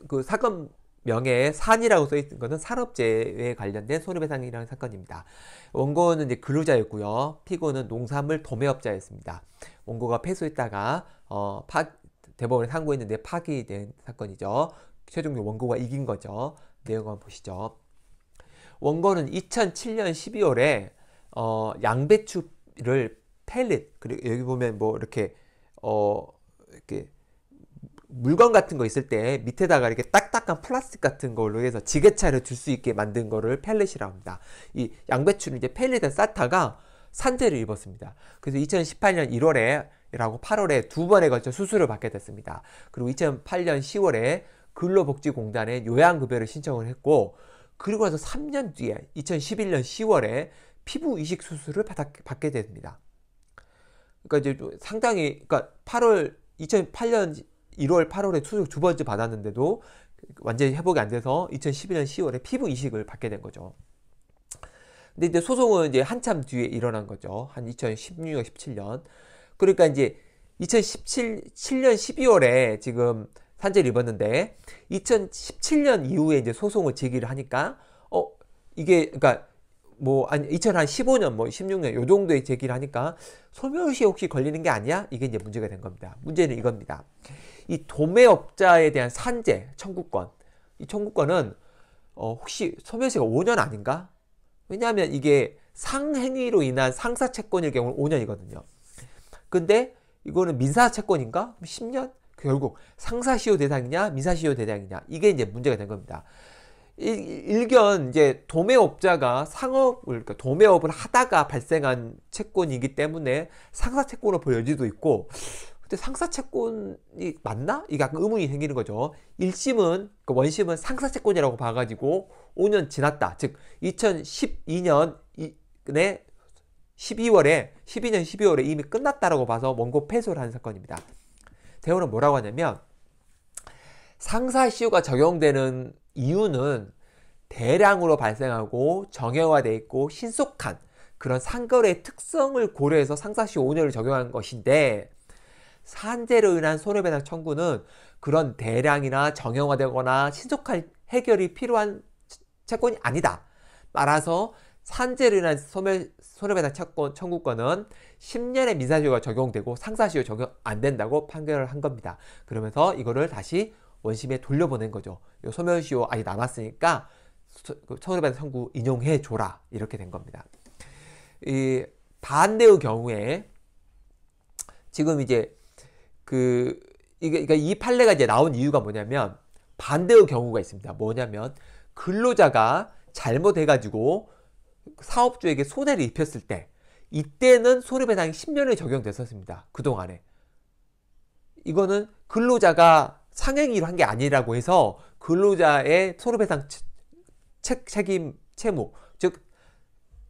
그 사건 명예의 산이라고 써 있는 것은 산업재해에 관련된 손해배상이라는 사건입니다. 원고는 이제 근로자였고요. 피고는 농산물 도매업자였습니다. 원고가 패소했다가 어, 파, 대법원에 상고했는데 파기된 사건이죠. 최종 원고가 이긴 거죠. 내용 한번 보시죠. 원고는 2007년 12월에 어, 양배추를 펠릿 그리고 여기 보면 뭐 이렇게 어 이렇게 물건 같은 거 있을 때 밑에다가 이렇게 딱딱한 플라스틱 같은 걸로 해서 지게차를 둘수 있게 만든 거를 펠렛이라고 합니다. 이 양배추는 이제 펠렛에 쌓다가 산재를 입었습니다. 그래서 2018년 1월에 라고 8월에 두 번에 걸쳐 수술을 받게 됐습니다. 그리고 2008년 10월에 근로복지공단에 요양급여를 신청을 했고 그리고 나서 3년 뒤에 2011년 10월에 피부 이식 수술을 받게 됩니다. 그러니까 이제 상당히 그러니까 8월 2008년 1월, 8월에 수술 두 번째 받았는데도 완전히 회복이 안 돼서 2011년 10월에 피부 이식을 받게 된 거죠. 근데 이제 소송은 이제 한참 뒤에 일어난 거죠. 한 2016년, 17년. 그러니까 이제 2017년 12월에 지금 산재를 입었는데 2017년 이후에 이제 소송을 제기를 하니까 어 이게 그러니까 뭐 2015년 뭐 16년 요 정도에 제기를 하니까 소멸시 혹시 걸리는 게 아니야? 이게 이제 문제가 된 겁니다. 문제는 이겁니다. 이 도매업자에 대한 산재 청구권 이 청구권은 어, 혹시 소멸시가 5년 아닌가? 왜냐하면 이게 상행위로 인한 상사 채권일 경우는 5년이거든요. 근데 이거는 민사 채권인가? 10년? 결국 상사 시효 대상이냐 민사 시효 대상이냐 이게 이제 문제가 된 겁니다. 일, 견 이제 도매업자가 상업을 그러니까 도매업을 하다가 발생한 채권이기 때문에 상사 채권으로 보여지도 있고 근데 상사채권이 맞나? 이게 의문이 생기는 거죠. 1심은, 그 원심은 상사채권이라고 봐가지고 5년 지났다. 즉, 2012년에 12월에 12년 12월에 이미 끝났다라고 봐서 원고 패소를 한 사건입니다. 대우는 뭐라고 하냐면 상사 시효가 적용되는 이유는 대량으로 발생하고 정형화돼 있고 신속한 그런 상거래의 특성을 고려해서 상사 시 5년을 적용한 것인데 산재로 인한 손해배상 청구는 그런 대량이나 정형화되거나 신속한 해결이 필요한 채권이 아니다. 따라서 산재로 인한 손해, 손해배상 채권 청구권은 10년의 민사시효가 적용되고 상사시효 적용 안 된다고 판결을 한 겁니다. 그러면서 이거를 다시 원심에 돌려보낸 거죠. 소멸시효 아직 남았으니까 그 손해배상 청구 인용해 줘라 이렇게 된 겁니다. 이 반대의 경우에 지금 이제 그 이게 그러니까 이 판례가 이제 나온 이유가 뭐냐면 반대의 경우가 있습니다. 뭐냐면 근로자가 잘못해 가지고 사업주에게 손해를 입혔을 때 이때는 손해배상이 10년이 적용됐었습니다. 그동안에. 이거는 근로자가 상행위로 한 게 아니라고 해서 근로자의 손해배상 책, 책임 채무 즉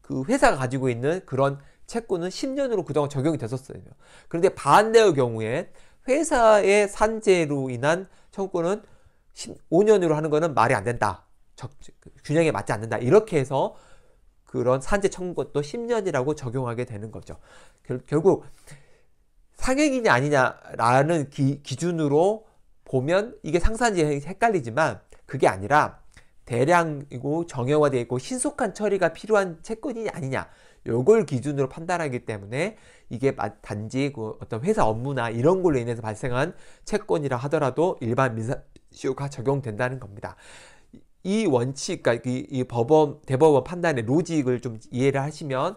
그 회사가 가지고 있는 그런 채권은 10년으로 그동안 적용이 됐었어요. 그런데 반대의 경우에 회사의 산재로 인한 청구권은 5년으로 하는 거는 말이 안 된다. 적, 균형에 맞지 않는다. 이렇게 해서 그런 산재 청구도 10년이라고 적용하게 되는 거죠. 결, 결국 상해이 아니냐라는 기, 준으로 보면 이게 상산지 헷갈리지만 그게 아니라 대량이고 정형화되고 신속한 처리가 필요한 채권이 아니냐 요걸 기준으로 판단하기 때문에 이게 단지 그 어떤 회사 업무나 이런 걸로 인해서 발생한 채권이라 하더라도 일반 민사시효가 적용된다는 겁니다. 이 원칙, 그러니까 이, 이 법원, 대법원 판단의 로직을 좀 이해를 하시면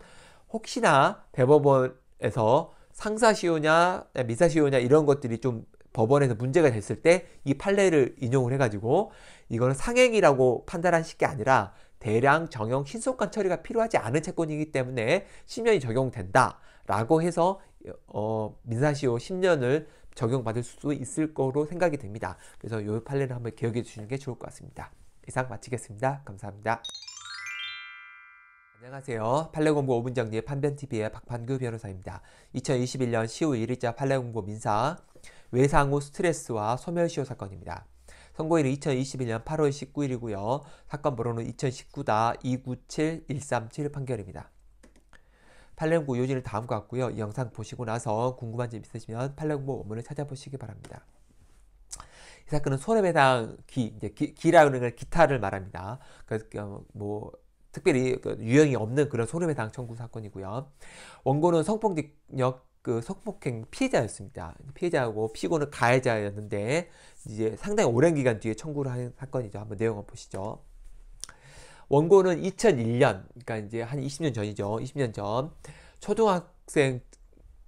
혹시나 대법원에서 상사시효냐, 미사시효냐 이런 것들이 좀 법원에서 문제가 됐을 때 이 판례를 인용을 해가지고 이거는 상행이라고 판단하실 게 아니라 대량 정형 신속한 처리가 필요하지 않은 채권이기 때문에 10년이 적용된다. 라고 해서 어, 민사시효 10년을 적용받을 수 있을 거로 생각이 됩니다. 그래서 이 판례를 한번 기억해 주시는 게 좋을 것 같습니다. 이상 마치겠습니다. 감사합니다. 안녕하세요. 판례공부 5분 정리 판변TV의 박판규 변호사입니다. 2021년 10월 1일자 판례공부 민사 외상후 스트레스와 소멸시효 사건입니다. 선고일은 2021년 8월 19일이고요. 사건 번호는 2019다 297137 판결입니다. 팔레옹 요지는 다음과 같고요. 이 영상 보시고 나서 궁금한 점 있으시면 팔레옹 원문을 찾아보시기 바랍니다. 이 사건은 손해배상 기, 이제 기, 라는 건 기타를 말합니다. 그러니뭐 그, 특별히 그 유형이 없는 그런 손해배상 청구 사건이고요. 원고는 성폭력 그 성폭행 피해자였습니다. 피해자고 피고는 가해자였는데 이제 상당히 오랜 기간 뒤에 청구를 한 사건이죠. 한번 내용을 보시죠. 원고는 2001년, 그러니까 이제 한 20년 전이죠. 20년 전 초등학생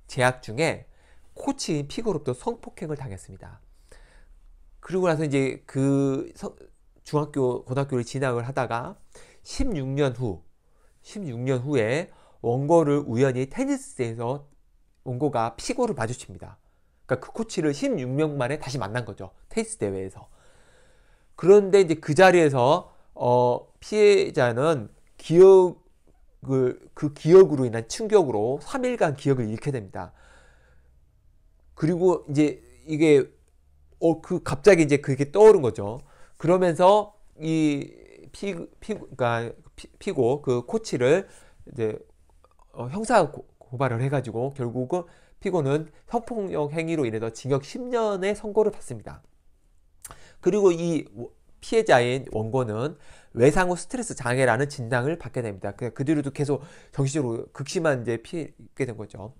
재학 중에 코치인 피고로부터 성폭행을 당했습니다. 그리고 나서 이제 그 중학교, 고등학교를 진학을 하다가 16년 후, 16년 후에 원고를 우연히 테니스에서 원고가 피고를 마주칩니다. 그러니까 그 코치를 16명 만에 다시 만난 거죠. 테니스 대회에서. 그런데 이제 그 자리에서 어, 피해자는 기억을 그 기억으로 인한 충격으로 3일간 기억을 잃게 됩니다. 그리고 이제 이게 어 그 갑자기 이제 그게 떠오른 거죠. 그러면서 이 피, 피, 그니까 피, 고그 코치를 이제 어, 형사 고발을 해가지고 결국은 피고는 성폭력 행위로 인해서 징역 10년의 선고를 받습니다. 그리고 이 피해자인 원고는 외상 후 스트레스 장애라는 진단을 받게 됩니다. 그냥 그 뒤로도 계속 정신적으로 극심한 이제 피해게 된 거죠.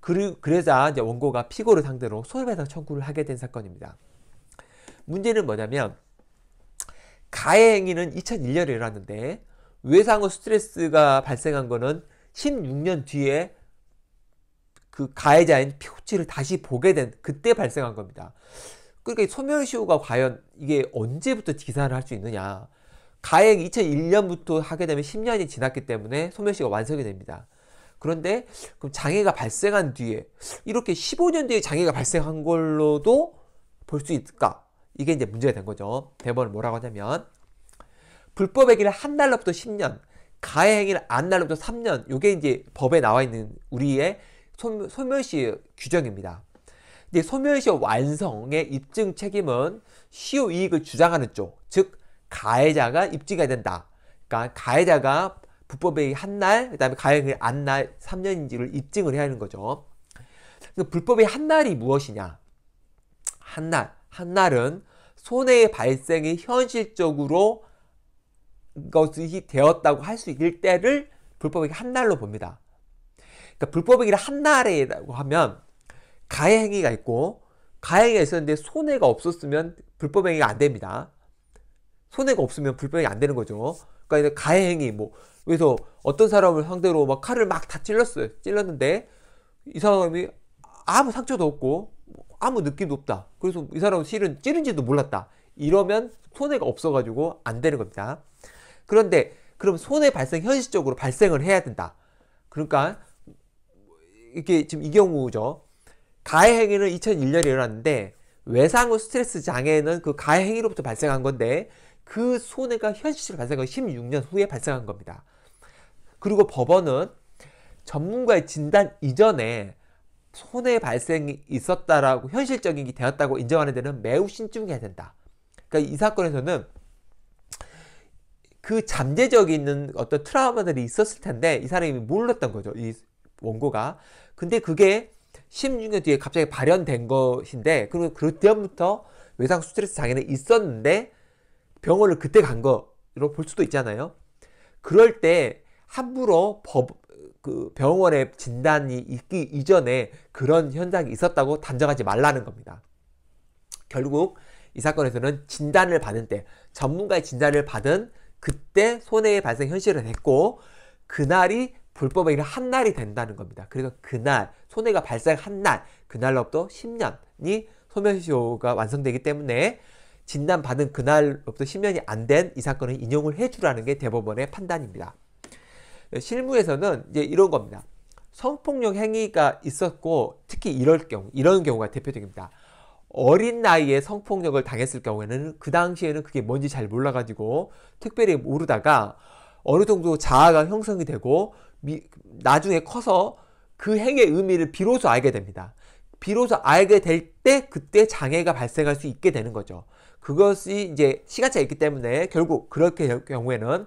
그래서 이제 원고가 피고를 상대로 손해배상 청구를 하게 된 사건입니다. 문제는 뭐냐면 가해 행위는 2001년에 일어났는데 외상 후 스트레스가 발생한 거는 16년 뒤에 그 가해자인 피고치를 다시 보게 된 그때 발생한 겁니다. 그러니까 소멸시효가 과연 이게 언제부터 기산을 할 수 있느냐. 가액 2001년부터 하게 되면 10년이 지났기 때문에 소멸시효가 완성이 됩니다. 그런데 그럼 장애가 발생한 뒤에 이렇게 15년 뒤에 장애가 발생한 걸로도 볼 수 있을까? 이게 이제 문제가 된 거죠. 대법원은 뭐라고 하냐면 불법 행위를 한 날로부터 10년, 가해 행위를 안 날로부터 3년. 요게 이제 법에 나와 있는 우리의 소멸시 규정입니다. 근데 소멸시 완성의 입증 책임은 시효 이익을 주장하는 쪽, 즉 가해자가 입증해야 된다. 그러니까 가해자가 불법행한 날, 그다음에 가해행안날 3년인지를 입증을 해야 하는 거죠. 불법의 한 날이 무엇이냐? 한 날, 한 날은 손해의 발생이 현실적으로 것이 되었다고 할 수 있을 때를 불법의 한 날로 봅니다. 그러니까 불법행위를 한 날에라고 하면 가해 행위가 있고 가해 행위가 있었는데 손해가 없었으면 불법행위가 안 됩니다. 손해가 없으면 불법행위 안 되는 거죠. 그러니까 가해 행위 뭐 그래서 어떤 사람을 상대로 막 칼을 막 다 찔렀어요. 찔렀는데 이 사람이 아무 상처도 없고 아무 느낌도 없다. 그래서 이 사람은 실은 찌른지도 몰랐다. 이러면 손해가 없어가지고 안 되는 겁니다. 그런데 그럼 손해 발생 현실적으로 발생을 해야 된다. 그러니까 이게 지금 이 경우죠. 가해 행위는 2001년에 일어났는데 외상 후 스트레스 장애는 그 가해 행위로부터 발생한 건데 그 손해가 현실적으로 발생한 건 16년 후에 발생한 겁니다. 그리고 법원은 전문가의 진단 이전에 손해 발생이 있었다라고 현실적인 게 되었다고 인정하는 데는 매우 신중해야 된다. 그러니까 이 사건에서는 그 잠재적인 어떤 트라우마들이 있었을 텐데 이 사람이 몰랐던 거죠. 이 원고가. 근데 그게 16년 뒤에 갑자기 발현된 것인데 그리고 그때부터 외상 스트레스 장애는 있었는데 병원을 그때 간 거로 볼 수도 있잖아요. 그럴 때 함부로 법, 그 병원의 진단이 있기 이전에 그런 현상이 있었다고 단정하지 말라는 겁니다. 결국 이 사건에서는 진단을 받은 때 전문가의 진단을 받은 그때 손해의 발생 현실을 했고 그날이 불법 행위를 한 날이 된다는 겁니다. 그래서 그날 손해가 발생한 날 그날로부터 10년이 소멸시효가 완성되기 때문에 진단받은 그날로부터 10년이 안 된 이 사건을 인용을 해주라는 게 대법원의 판단입니다. 실무에서는 이제 이런 겁니다. 성폭력 행위가 있었고 특히 이럴 경우 이런 경우가 대표적입니다. 어린 나이에 성폭력을 당했을 경우에는 그 당시에는 그게 뭔지 잘 몰라가지고 특별히 모르다가 어느 정도 자아가 형성이 되고 미, 나중에 커서 그 행의 의미를 비로소 알게 됩니다. 비로소 알게 될 때 그때 장애가 발생할 수 있게 되는 거죠. 그것이 이제 시간차 있기 때문에 결국 그렇게 경우에는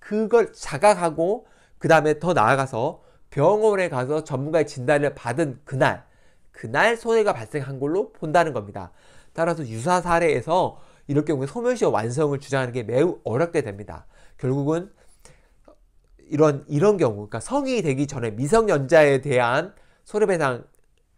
그걸 자각하고 그 다음에 더 나아가서 병원에 가서 전문가의 진단을 받은 그날 그날 손해가 발생한 걸로 본다는 겁니다. 따라서 유사 사례에서 이럴 경우에 소멸시효 완성을 주장하는 게 매우 어렵게 됩니다. 결국은 이런 이런 경우, 그러니까 성인이 되기 전에 미성년자에 대한 손해배상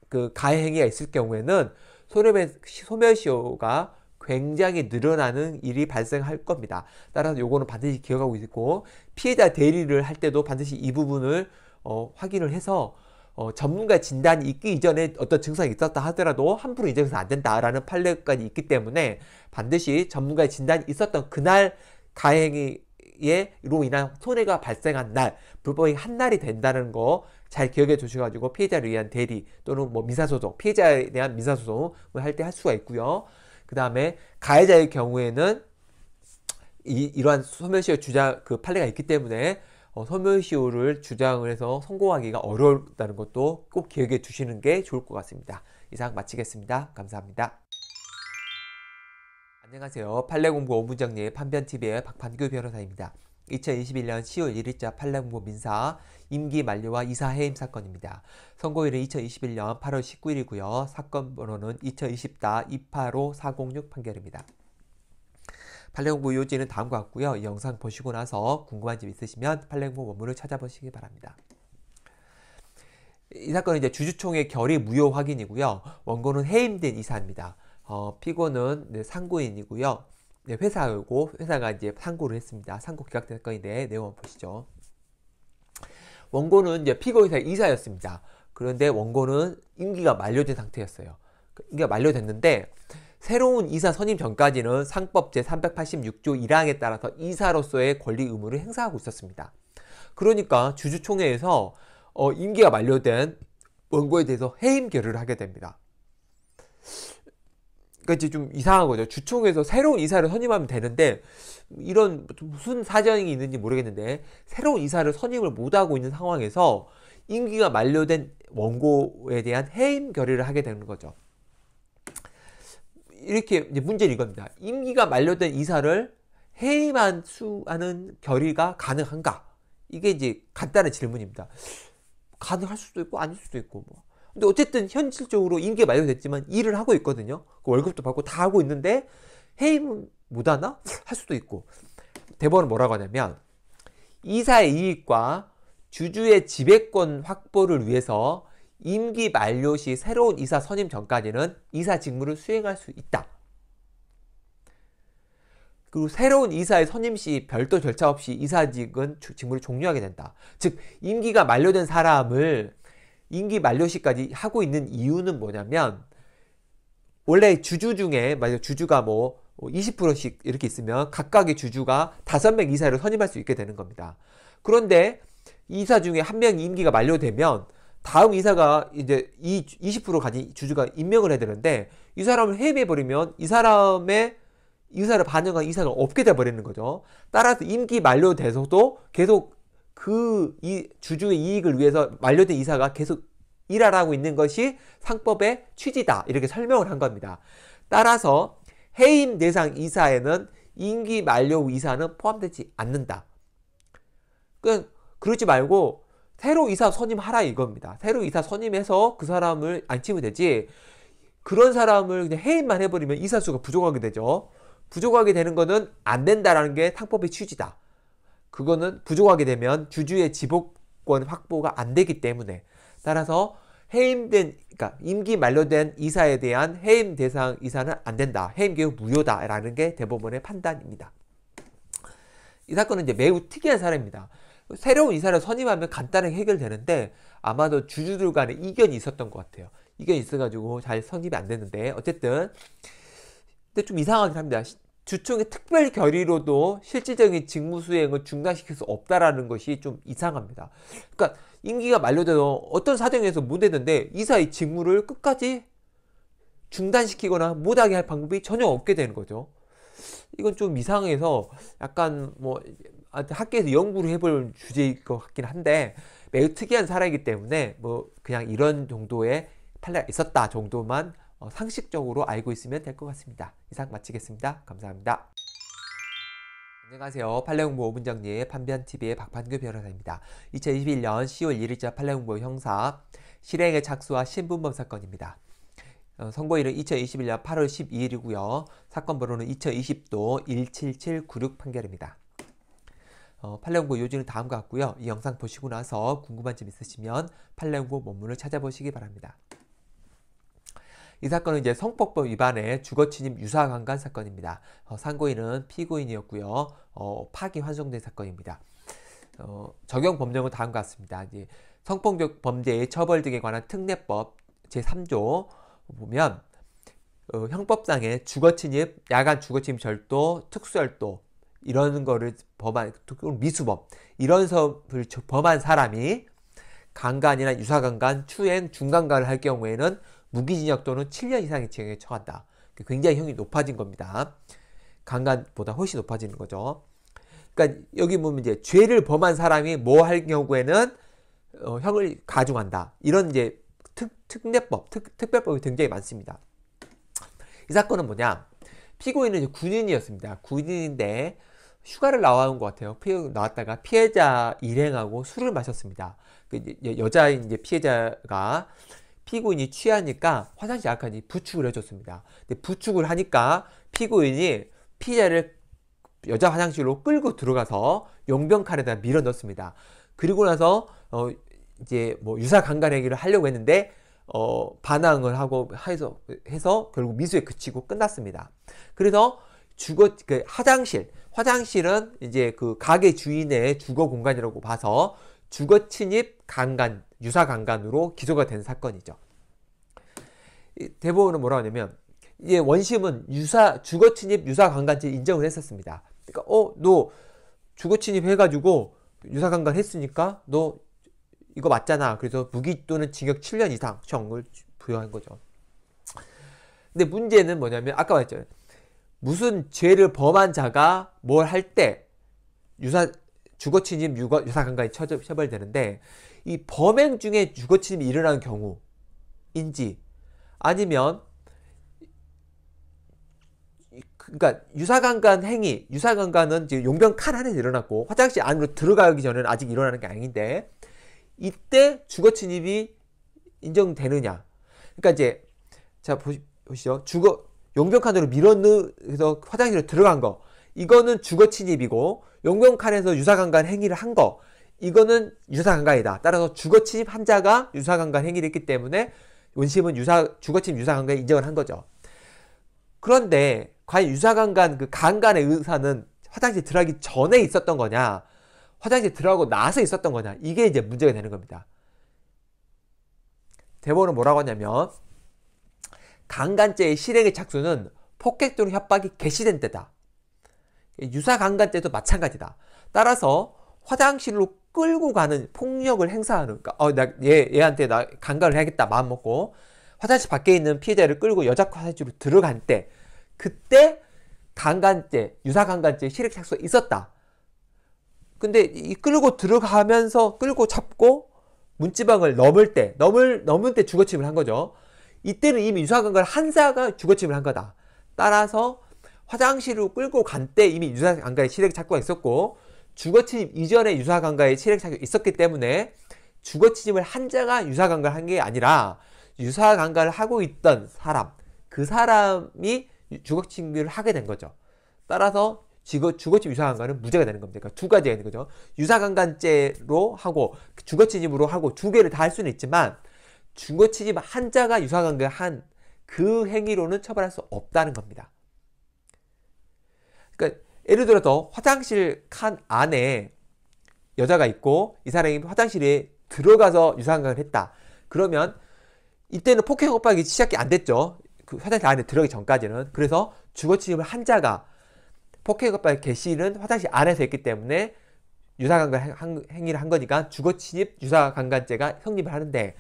그 가해행위가 있을 경우에는 손해배 소멸시효가 굉장히 늘어나는 일이 발생할 겁니다. 따라서 요거는 반드시 기억하고 있고 피해자 대리를 할 때도 반드시 이 부분을 어, 확인을 해서 어, 전문가 진단이 있기 이전에 어떤 증상이 있었다 하더라도 함부로 인정해서 안 된다라는 판례까지 있기 때문에 반드시 전문가의 진단이 있었던 그날 가해행위 피해로 인한 손해가 발생한 날, 불법이 한 날이 된다는 거 잘 기억해 주셔가지고 피해자를 위한 대리 또는 뭐 민사소송, 피해자에 대한 민사소송을 할 때 할 수가 있고요. 그 다음에 가해자의 경우에는 이, 이러한 소멸시효 주장 그 판례가 있기 때문에 어, 소멸시효를 주장을 해서 성공하기가 어렵다는 려 것도 꼭 기억해 두시는 게 좋을 것 같습니다. 이상 마치겠습니다. 감사합니다. 안녕하세요. 판례공부 어무정리 판변TV의 박판규 변호사입니다. 2021년 10월 1일자 판례공부 민사 임기 만료와 이사 해임 사건입니다. 선고일은 2021년 8월 19일이고요. 사건 번호는 2020-285-406 판결입니다. 판례공부 요지는 다음과 같고요. 영상 보시고 나서 궁금한 점 있으시면 판례공부 원문을 찾아보시기 바랍니다. 이 사건은 이제 주주총회 결의 무효 확인이고요. 원고는 해임된 이사입니다. 어, 피고는 네, 상고인이고요. 네, 회사 알고 회사가 이제 상고를 했습니다. 상고 기각 사건에 대해 내용 보시죠. 원고는 이제 피고 회사 이사였습니다. 그런데 원고는 임기가 만료된 상태였어요. 그 임기가 만료됐는데 새로운 이사 선임 전까지는 상법 제386조 1항에 따라서 이사로서의 권리 의무를 행사하고 있었습니다. 그러니까 주주총회에서 어, 임기가 만료된 원고에 대해서 해임 결의를 하게 됩니다. 그러니까 좀 이상한 거죠. 주총에서 새로운 이사를 선임하면 되는데 이런 무슨 사정이 있는지 모르겠는데 새로운 이사를 선임을 못하고 있는 상황에서 임기가 만료된 원고에 대한 해임 결의를 하게 되는 거죠. 이렇게 문제는 이겁니다. 임기가 만료된 이사를 해임한 수하는 결의가 가능한가? 이게 이제 간단한 질문입니다. 가능할 수도 있고 아닐 수도 있고 뭐 근데 어쨌든 현실적으로 임기가 만료됐지만 일을 하고 있거든요. 그 월급도 받고 다 하고 있는데 해임은 못 하나? 할 수도 있고. 대법원은 뭐라고 하냐면 이사의 이익과 주주의 지배권 확보를 위해서 임기 만료 시 새로운 이사 선임 전까지는 이사 직무를 수행할 수 있다. 그리고 새로운 이사의 선임 시 별도 절차 없이 이사직은 직무를 종료하게 된다. 즉 임기가 만료된 사람을 임기 만료시까지 하고 있는 이유는 뭐냐면 원래 주주 중에 만약 주주가 뭐 20%씩 이렇게 있으면 각각의 주주가 5명 이사를 선임할 수 있게 되는 겁니다. 그런데 이사 중에 한 명이 임기가 만료되면 다음 이사가 이제 이20% 가진 주주가 임명을 해야 되는데 이 사람을 해임해 버리면 이 사람의 이사를 반영한 이사가 없게 돼 버리는 거죠. 따라서 임기 만료돼서도 계속 그이 주주의 이익을 위해서 만료된 이사가 계속 일하라고 있는 것이 상법의 취지다 이렇게 설명을 한 겁니다. 따라서 해임 대상 이사에는 임기 만료 후 이사는 포함되지 않는다. 그 그러지 말고 새로 이사 선임하라 이겁니다. 새로 이사 선임해서 그 사람을 안치면 되지 그런 사람을 그냥 해임만 해버리면 이사수가 부족하게 되죠. 부족하게 되는 것은 안 된다라는 게 상법의 취지다. 그거는 부족하게 되면 주주의 지복권 확보가 안 되기 때문에 따라서 해임된 그러니까 임기 만료된 이사에 대한 해임 대상 이사는 안 된다. 해임 계획 무효다라는 게 대법원의 판단입니다. 이 사건은 이제 매우 특이한 사례입니다. 새로운 이사를 선임하면 간단하게 해결되는데 아마도 주주들 간에 이견이 있었던 것 같아요. 이견이 있어가지고 잘 성립이 안 됐는데 어쨌든 근데 좀 이상하긴 합니다. 주총의 특별 결의로도 실질적인 직무 수행을 중단시킬 수 없다라는 것이 좀 이상합니다. 그러니까 임기가 만료돼서 어떤 사정에서 못했는데 이사의 직무를 끝까지 중단시키거나 못하게 할 방법이 전혀 없게 되는 거죠. 이건 좀 이상해서 약간 뭐 학계에서 연구를 해볼 주제일 것 같긴 한데 매우 특이한 사례이기 때문에 뭐 그냥 이런 정도의 판례가 있었다 정도만 어, 상식적으로 알고 있으면 될 것 같습니다. 이상 마치겠습니다. 감사합니다. 안녕하세요. 팔레옹보 오문정리의 판변TV의 박판규 변호사입니다. 2021년 10월 1일자 팔레옹보 형사 실행의 착수와 신분범 사건입니다. 어, 선고일은 2021년 8월 12일이고요. 사건 번호는 2020도 17796 판결입니다. 어, 팔레옹보 요지는 다음과 같고요. 이 영상 보시고 나서 궁금한 점 있으시면 팔레옹보 원문을 찾아보시기 바랍니다. 이 사건은 이제 성폭법 위반의 주거침입 유사강간 사건입니다. 어, 상고인은 피고인이었고요. 어, 파기 환송된 사건입니다. 어, 적용 법령은 다음과 같습니다. 이제 성폭력 범죄의 처벌 등에 관한 특례법 제3조 보면 어, 형법상의 주거침입, 야간 주거침입 절도, 특수절도 이런 거를 범한 미수범 이런 사을 범한 사람이 강간이나 유사강간, 추행, 중강간을 할 경우에는 무기징역 또는 7년 이상의 징역에 처한다. 그러니까 굉장히 형이 높아진 겁니다. 강간보다 훨씬 높아지는 거죠. 그러니까 여기 보면 이제 죄를 범한 사람이 뭐 할 경우에는 어, 형을 가중한다. 이런 이제 특, 특례법, 특, 특별법이 굉장히 많습니다. 이 사건은 뭐냐? 피고인은 이제 군인이었습니다. 군인인데 휴가를 나와온 것 같아요. 피해, 나왔다가 피해자 일행하고 술을 마셨습니다. 그 여, 여자인 이제 피해자가 피고인이 취하니까 화장실 약하니 부축을 해줬습니다. 근데 부축을 하니까 피고인이 피해를 여자 화장실로 끌고 들어가서 용병 칼에다 밀어 넣습니다. 그리고 나서 어 이제 뭐 유사 강간 행위를 하려고 했는데 어 반항을 하고 해서 해서 결국 미수에 그치고 끝났습니다. 그래서 주거 그 화장실 화장실은 이제 그 가게 주인의 주거 공간이라고 봐서 주거 침입 강간, 유사 강간으로 기소가 된 사건이죠. 대법원은 뭐라 하냐면 예, 원심은 유사 주거 침입 유사 강간죄 인정을 했었습니다. 그러니까 어, 너 주거 침입 해 가지고 유사 강간 했으니까 너 이거 맞잖아. 그래서 무기 또는 징역 7년 이상 형을 부여한 거죠. 근데 문제는 뭐냐면 아까 말했잖 무슨 죄를 범한 자가 뭘 할 때 유사 주거침입 유사강간이 처벌되는데 이 범행 중에 주거침입이 일어난 경우인지 아니면 그, 그러니까 유사강간 행위, 유사강간은 지금 용병 칼 안에 일어났고 화장실 안으로 들어가기 전에는 아직 일어나는 게 아닌데 이때 주거 침입이 인정되느냐? 그러니까 이제 자 보시, 보시죠. 주거 용병 칸으로 밀어넣어서 화장실에 들어간 거 이거는 주거 침입이고 용병칸에서 유사강간 행위를 한 거, 이거는 유사강간이다. 따라서 주거침입 환 자가 유사강간 행위를 했기 때문에 원심은 유사, 주거침입 유사강간에 인정을 한 거죠. 그런데 과연 유사강간, 그 강간의 의사는 화장실 들어가기 전에 있었던 거냐, 화장실 들어가고 나서 있었던 거냐, 이게 이제 문제가 되는 겁니다. 대본은 뭐라고 하냐면, 강간죄의 실행의 착수는 폭객 또는 협박이 개시된 때다. 유사 강간 죄도 마찬가지다. 따라서 화장실로 끌고 가는 폭력을 행사하는 그러니까 어, 나, 얘, 얘한테 나 강간을 해야겠다 마음 먹고 화장실 밖에 있는 피해자를 끌고 여자 화장실로 들어간 때 그때 강간죄, 유사 강간죄 실액 착수 있었다. 근데 이 끌고 들어가면서 끌고 잡고 문지방을 넘을 때, 넘을 넘을 때 주거침을 한 거죠. 이때는 이미 유사 강간 한사가 주거침을 한 거다. 따라서 화장실로 끌고 간 때 이미 유사 강가에 실액 착고가 있었고 주거 침입 이전에 유사 강가에 실액 착고가 있었기 때문에 주거 침입을 한자가 유사 강가를 한 게 아니라 유사 강가를 하고 있던 사람 그 사람이 주거 침입을 하게 된 거죠. 따라서 주거, 주거침 유사강간는 무죄가 되는 겁니다. 그러니까 두 가지가 있는 거죠. 유사강간죄로 하고 주거침입으로 하고 두 개를 다 할 수는 있지만 주거침입 한자가 유사강간한 그 행위로는 처벌할 수 없다는 겁니다. 예를 들어서 화장실 칸 안에 여자가 있고 이 사람이 화장실에 들어가서 유상각을 했다. 그러면 이때는 폭행 협박이 시작이 안 됐죠. 그 화장실 안에 들어가기 전까지는. 그래서 주거침입을 한 자가 폭행 협박 개시는 화장실 안에서 했기 때문에 유사강간 행위를 한 거니까 주거침입 유사강간죄가 성립을 하는데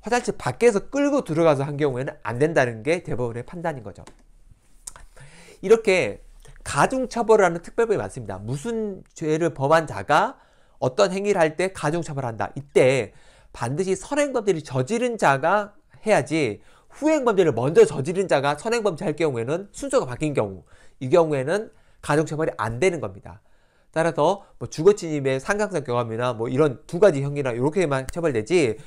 화장실 밖에서 끌고 들어가서 한 경우에는 안 된다는 게 대법원의 판단인 거죠. 이렇게 가중처벌이라는 특별법이 많습니다. 무슨 죄를 범한 자가 어떤 행위를 할 때 가중처벌한다. 이때 반드시 선행범죄를 저지른 자가 해야지 후행범죄를 먼저 저지른 자가 선행범죄 할 경우에는 순서가 바뀐 경우 이 경우에는 가중처벌이 안 되는 겁니다. 따라서 뭐 주거침입의 상강성 경험이나뭐 이런 두 가지 형이나 이렇게만 처벌되지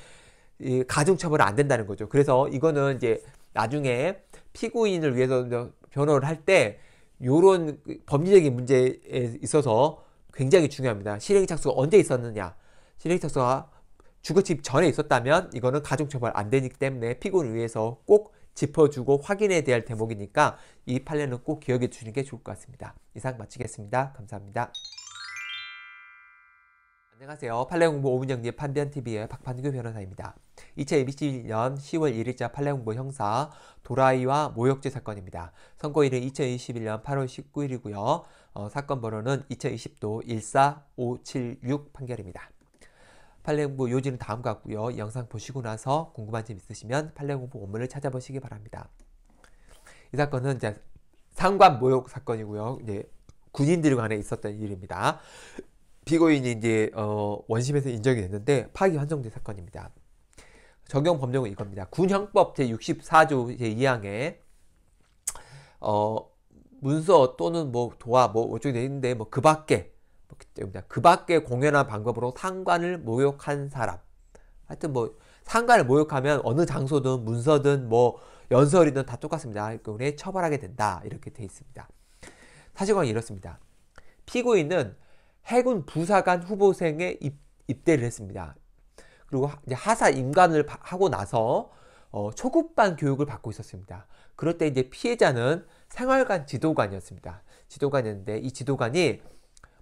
이 가중처벌이 안 된다는 거죠. 그래서 이거는 이제 나중에 피고인을 위해서 변호를 할때 요런 그 법리적인 문제에 있어서 굉장히 중요합니다. 실행 착수가 언제 있었느냐. 실행 착수가 주거집 전에 있었다면 이거는 가중처벌 안 되기 때문에 피고를 위해서 꼭 짚어주고 확인해야 될 대목이니까 이 판례는 꼭 기억해 주시는 게 좋을 것 같습니다. 이상 마치겠습니다. 감사합니다. 안녕하세요. 판례공부 5분 정리 판변TV의 박판규 변호사입니다. 2021년 10월 1일자 판례공부 형사 도라이와 모욕죄 사건입니다. 선고일은 2021년 8월 19일이고요. 어, 사건 번호는 2020도 14576 판결입니다. 판례공부 요지는 다음과 같고요. 영상 보시고 나서 궁금한 점 있으시면 판례공부 원문을 찾아보시기 바랍니다. 이 사건은 이제 상관 모욕 사건이고요. 이제 군인들 간에 있었던 일입니다. 피고인이 이제 어, 원심에서 인정이 됐는데 파기 환송된 사건입니다. 적용 법령은 이겁니다. 군형법 제64조 제2항에 어, 문서 또는 뭐 도화 뭐 어쩌고 돼 있는데 뭐 그밖에 뭐 그밖에 그 공연한 방법으로 상관을 모욕한 사람 하여튼 뭐 상관을 모욕하면 어느 장소든 문서든 뭐 연설이든 다 똑같습니다. 그러 처벌하게 된다 이렇게 돼 있습니다. 사실관 이렇습니다. 피고인은 해군 부사관 후보생에 입, 대를 했습니다. 그리고 이제 하사 임관을 하고 나서 어, 초급반 교육을 받고 있었습니다. 그럴 때 이제 피해자는 생활관 지도관이었습니다. 지도관이었는데 이 지도관이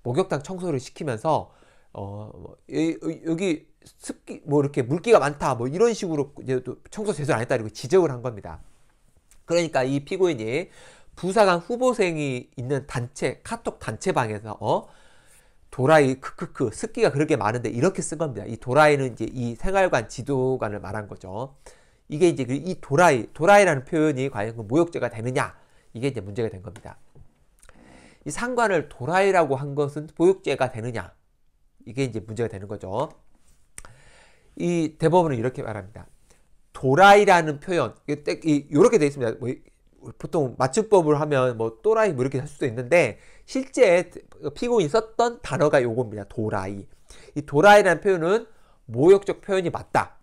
목욕탕 청소를 시키면서 어, 뭐, 여기 습기 뭐 이렇게 물기가 많다 뭐 이런 식으로 이제 또 청소 제대로 안 했다 이렇게 지적을 한 겁니다. 그러니까 이 피고인이 부사관 후보생이 있는 단체 카톡 단체방에서 어, 도라이 크크크 습기가 그렇게 많은데 이렇게 쓴 겁니다. 이 도라이는 이제 이 생활관 지도관을 말한 거죠. 이게 이제 그 이 도라이 도라이라는 표현이 과연 그 모욕죄가 되느냐 이게 이제 문제가 된 겁니다. 이 상관을 도라이라고 한 것은 모욕죄가 되느냐 이게 이제 문제가 되는 거죠. 이 대법원은 이렇게 말합니다. 도라이라는 표현 이렇게 돼 있습니다. 뭐 보통 맞춤법을 하면 뭐 또라이 뭐 이렇게 할 수도 있는데 실제 피고인 썼던 단어가 요겁니다. 도라이. 이 도라이라는 표현은 모욕적 표현이 맞다.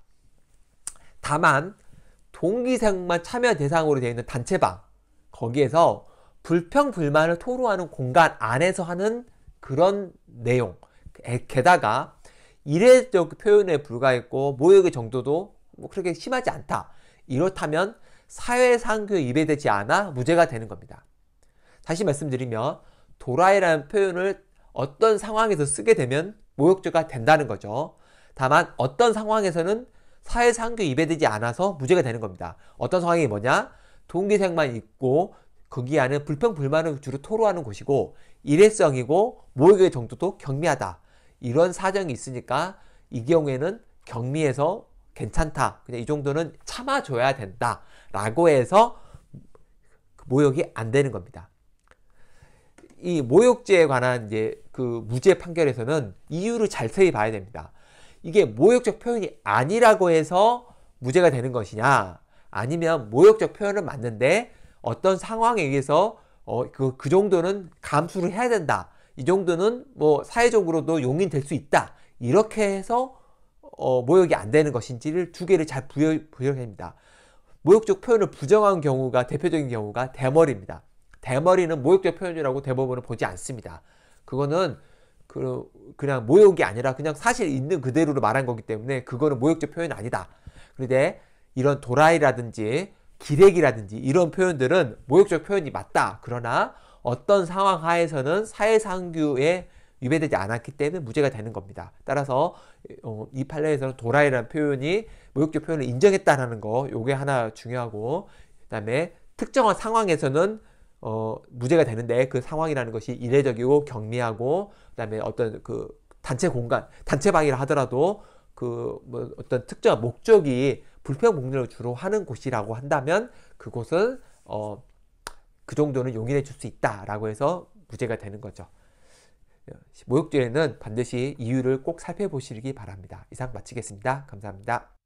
다만 동기생만 참여 대상으로 되어 있는 단체방 거기에서 불평 불만을 토로하는 공간 안에서 하는 그런 내용 게다가 이례적 표현에 불과했고 모욕의 정도도 뭐 그렇게 심하지 않다 이렇다면 사회상규에 입에되지 않아 무죄가 되는 겁니다 다시 말씀드리면 도라이라는 표현을 어떤 상황에서 쓰게 되면 모욕죄가 된다는 거죠. 다만 어떤 상황에서는 사회상규 입에되지 않아서 무죄가 되는 겁니다. 어떤 상황이 뭐냐? 동기생만 있고 거기 안에 불평 불만을 주로 토로하는 곳이고 일회성이고 모욕의 정도도 경미하다. 이런 사정이 있으니까 이 경우에는 경미해서 괜찮다. 그냥 이 정도는 참아줘야 된다. 라고 해서 그 모욕이 안 되는 겁니다. 이 모욕죄에 관한 이제 그 무죄 판결에서는 이유를 잘세히 봐야 됩니다. 이게 모욕적 표현이 아니라고 해서 무죄가 되는 것이냐, 아니면 모욕적 표현은 맞는데 어떤 상황에 의해서 어, 그, 그 정도는 감수를 해야 된다. 이 정도는 뭐 사회적으로도 용인될 수 있다. 이렇게 해서 어, 모욕이 안 되는 것인지를 두 개를 잘 부여, 부여합니다. 모욕적 표현을 부정한 경우가 대표적인 경우가 대머리입니다. 대머리는 모욕적 표현이라고 대법원은 보지 않습니다. 그거는 그, 그냥 모욕이 아니라 그냥 사실 있는 그대로로 말한 거기 때문에 그거는 모욕적 표현이 아니다. 그런데 이런 도라이라든지 기렉이라든지 이런 표현들은 모욕적 표현이 맞다. 그러나 어떤 상황 하에서는 사회상규에 위배되지 않았기 때문에 무죄가 되는 겁니다. 따라서 어, 이 판례에서는 도라이라는 표현이 모욕적 표현을 인정했다라는 거 요게 하나 중요하고 그다음에 특정한 상황에서는 어, 무죄가 되는데 그 상황이라는 것이 이례적이고 경미하고 그다음에 어떤 그 단체 공간, 단체 방이라 하더라도 그뭐 어떤 특정 한 목적이 불평 공론을 주로 하는 곳이라고 한다면 그곳은 어, 그 정도는 용인해 줄 수 있다라고 해서 무죄가 되는 거죠. 모욕죄는 어, 반드시 이유를 꼭 살펴보시기 바랍니다. 이상 마치겠습니다. 감사합니다.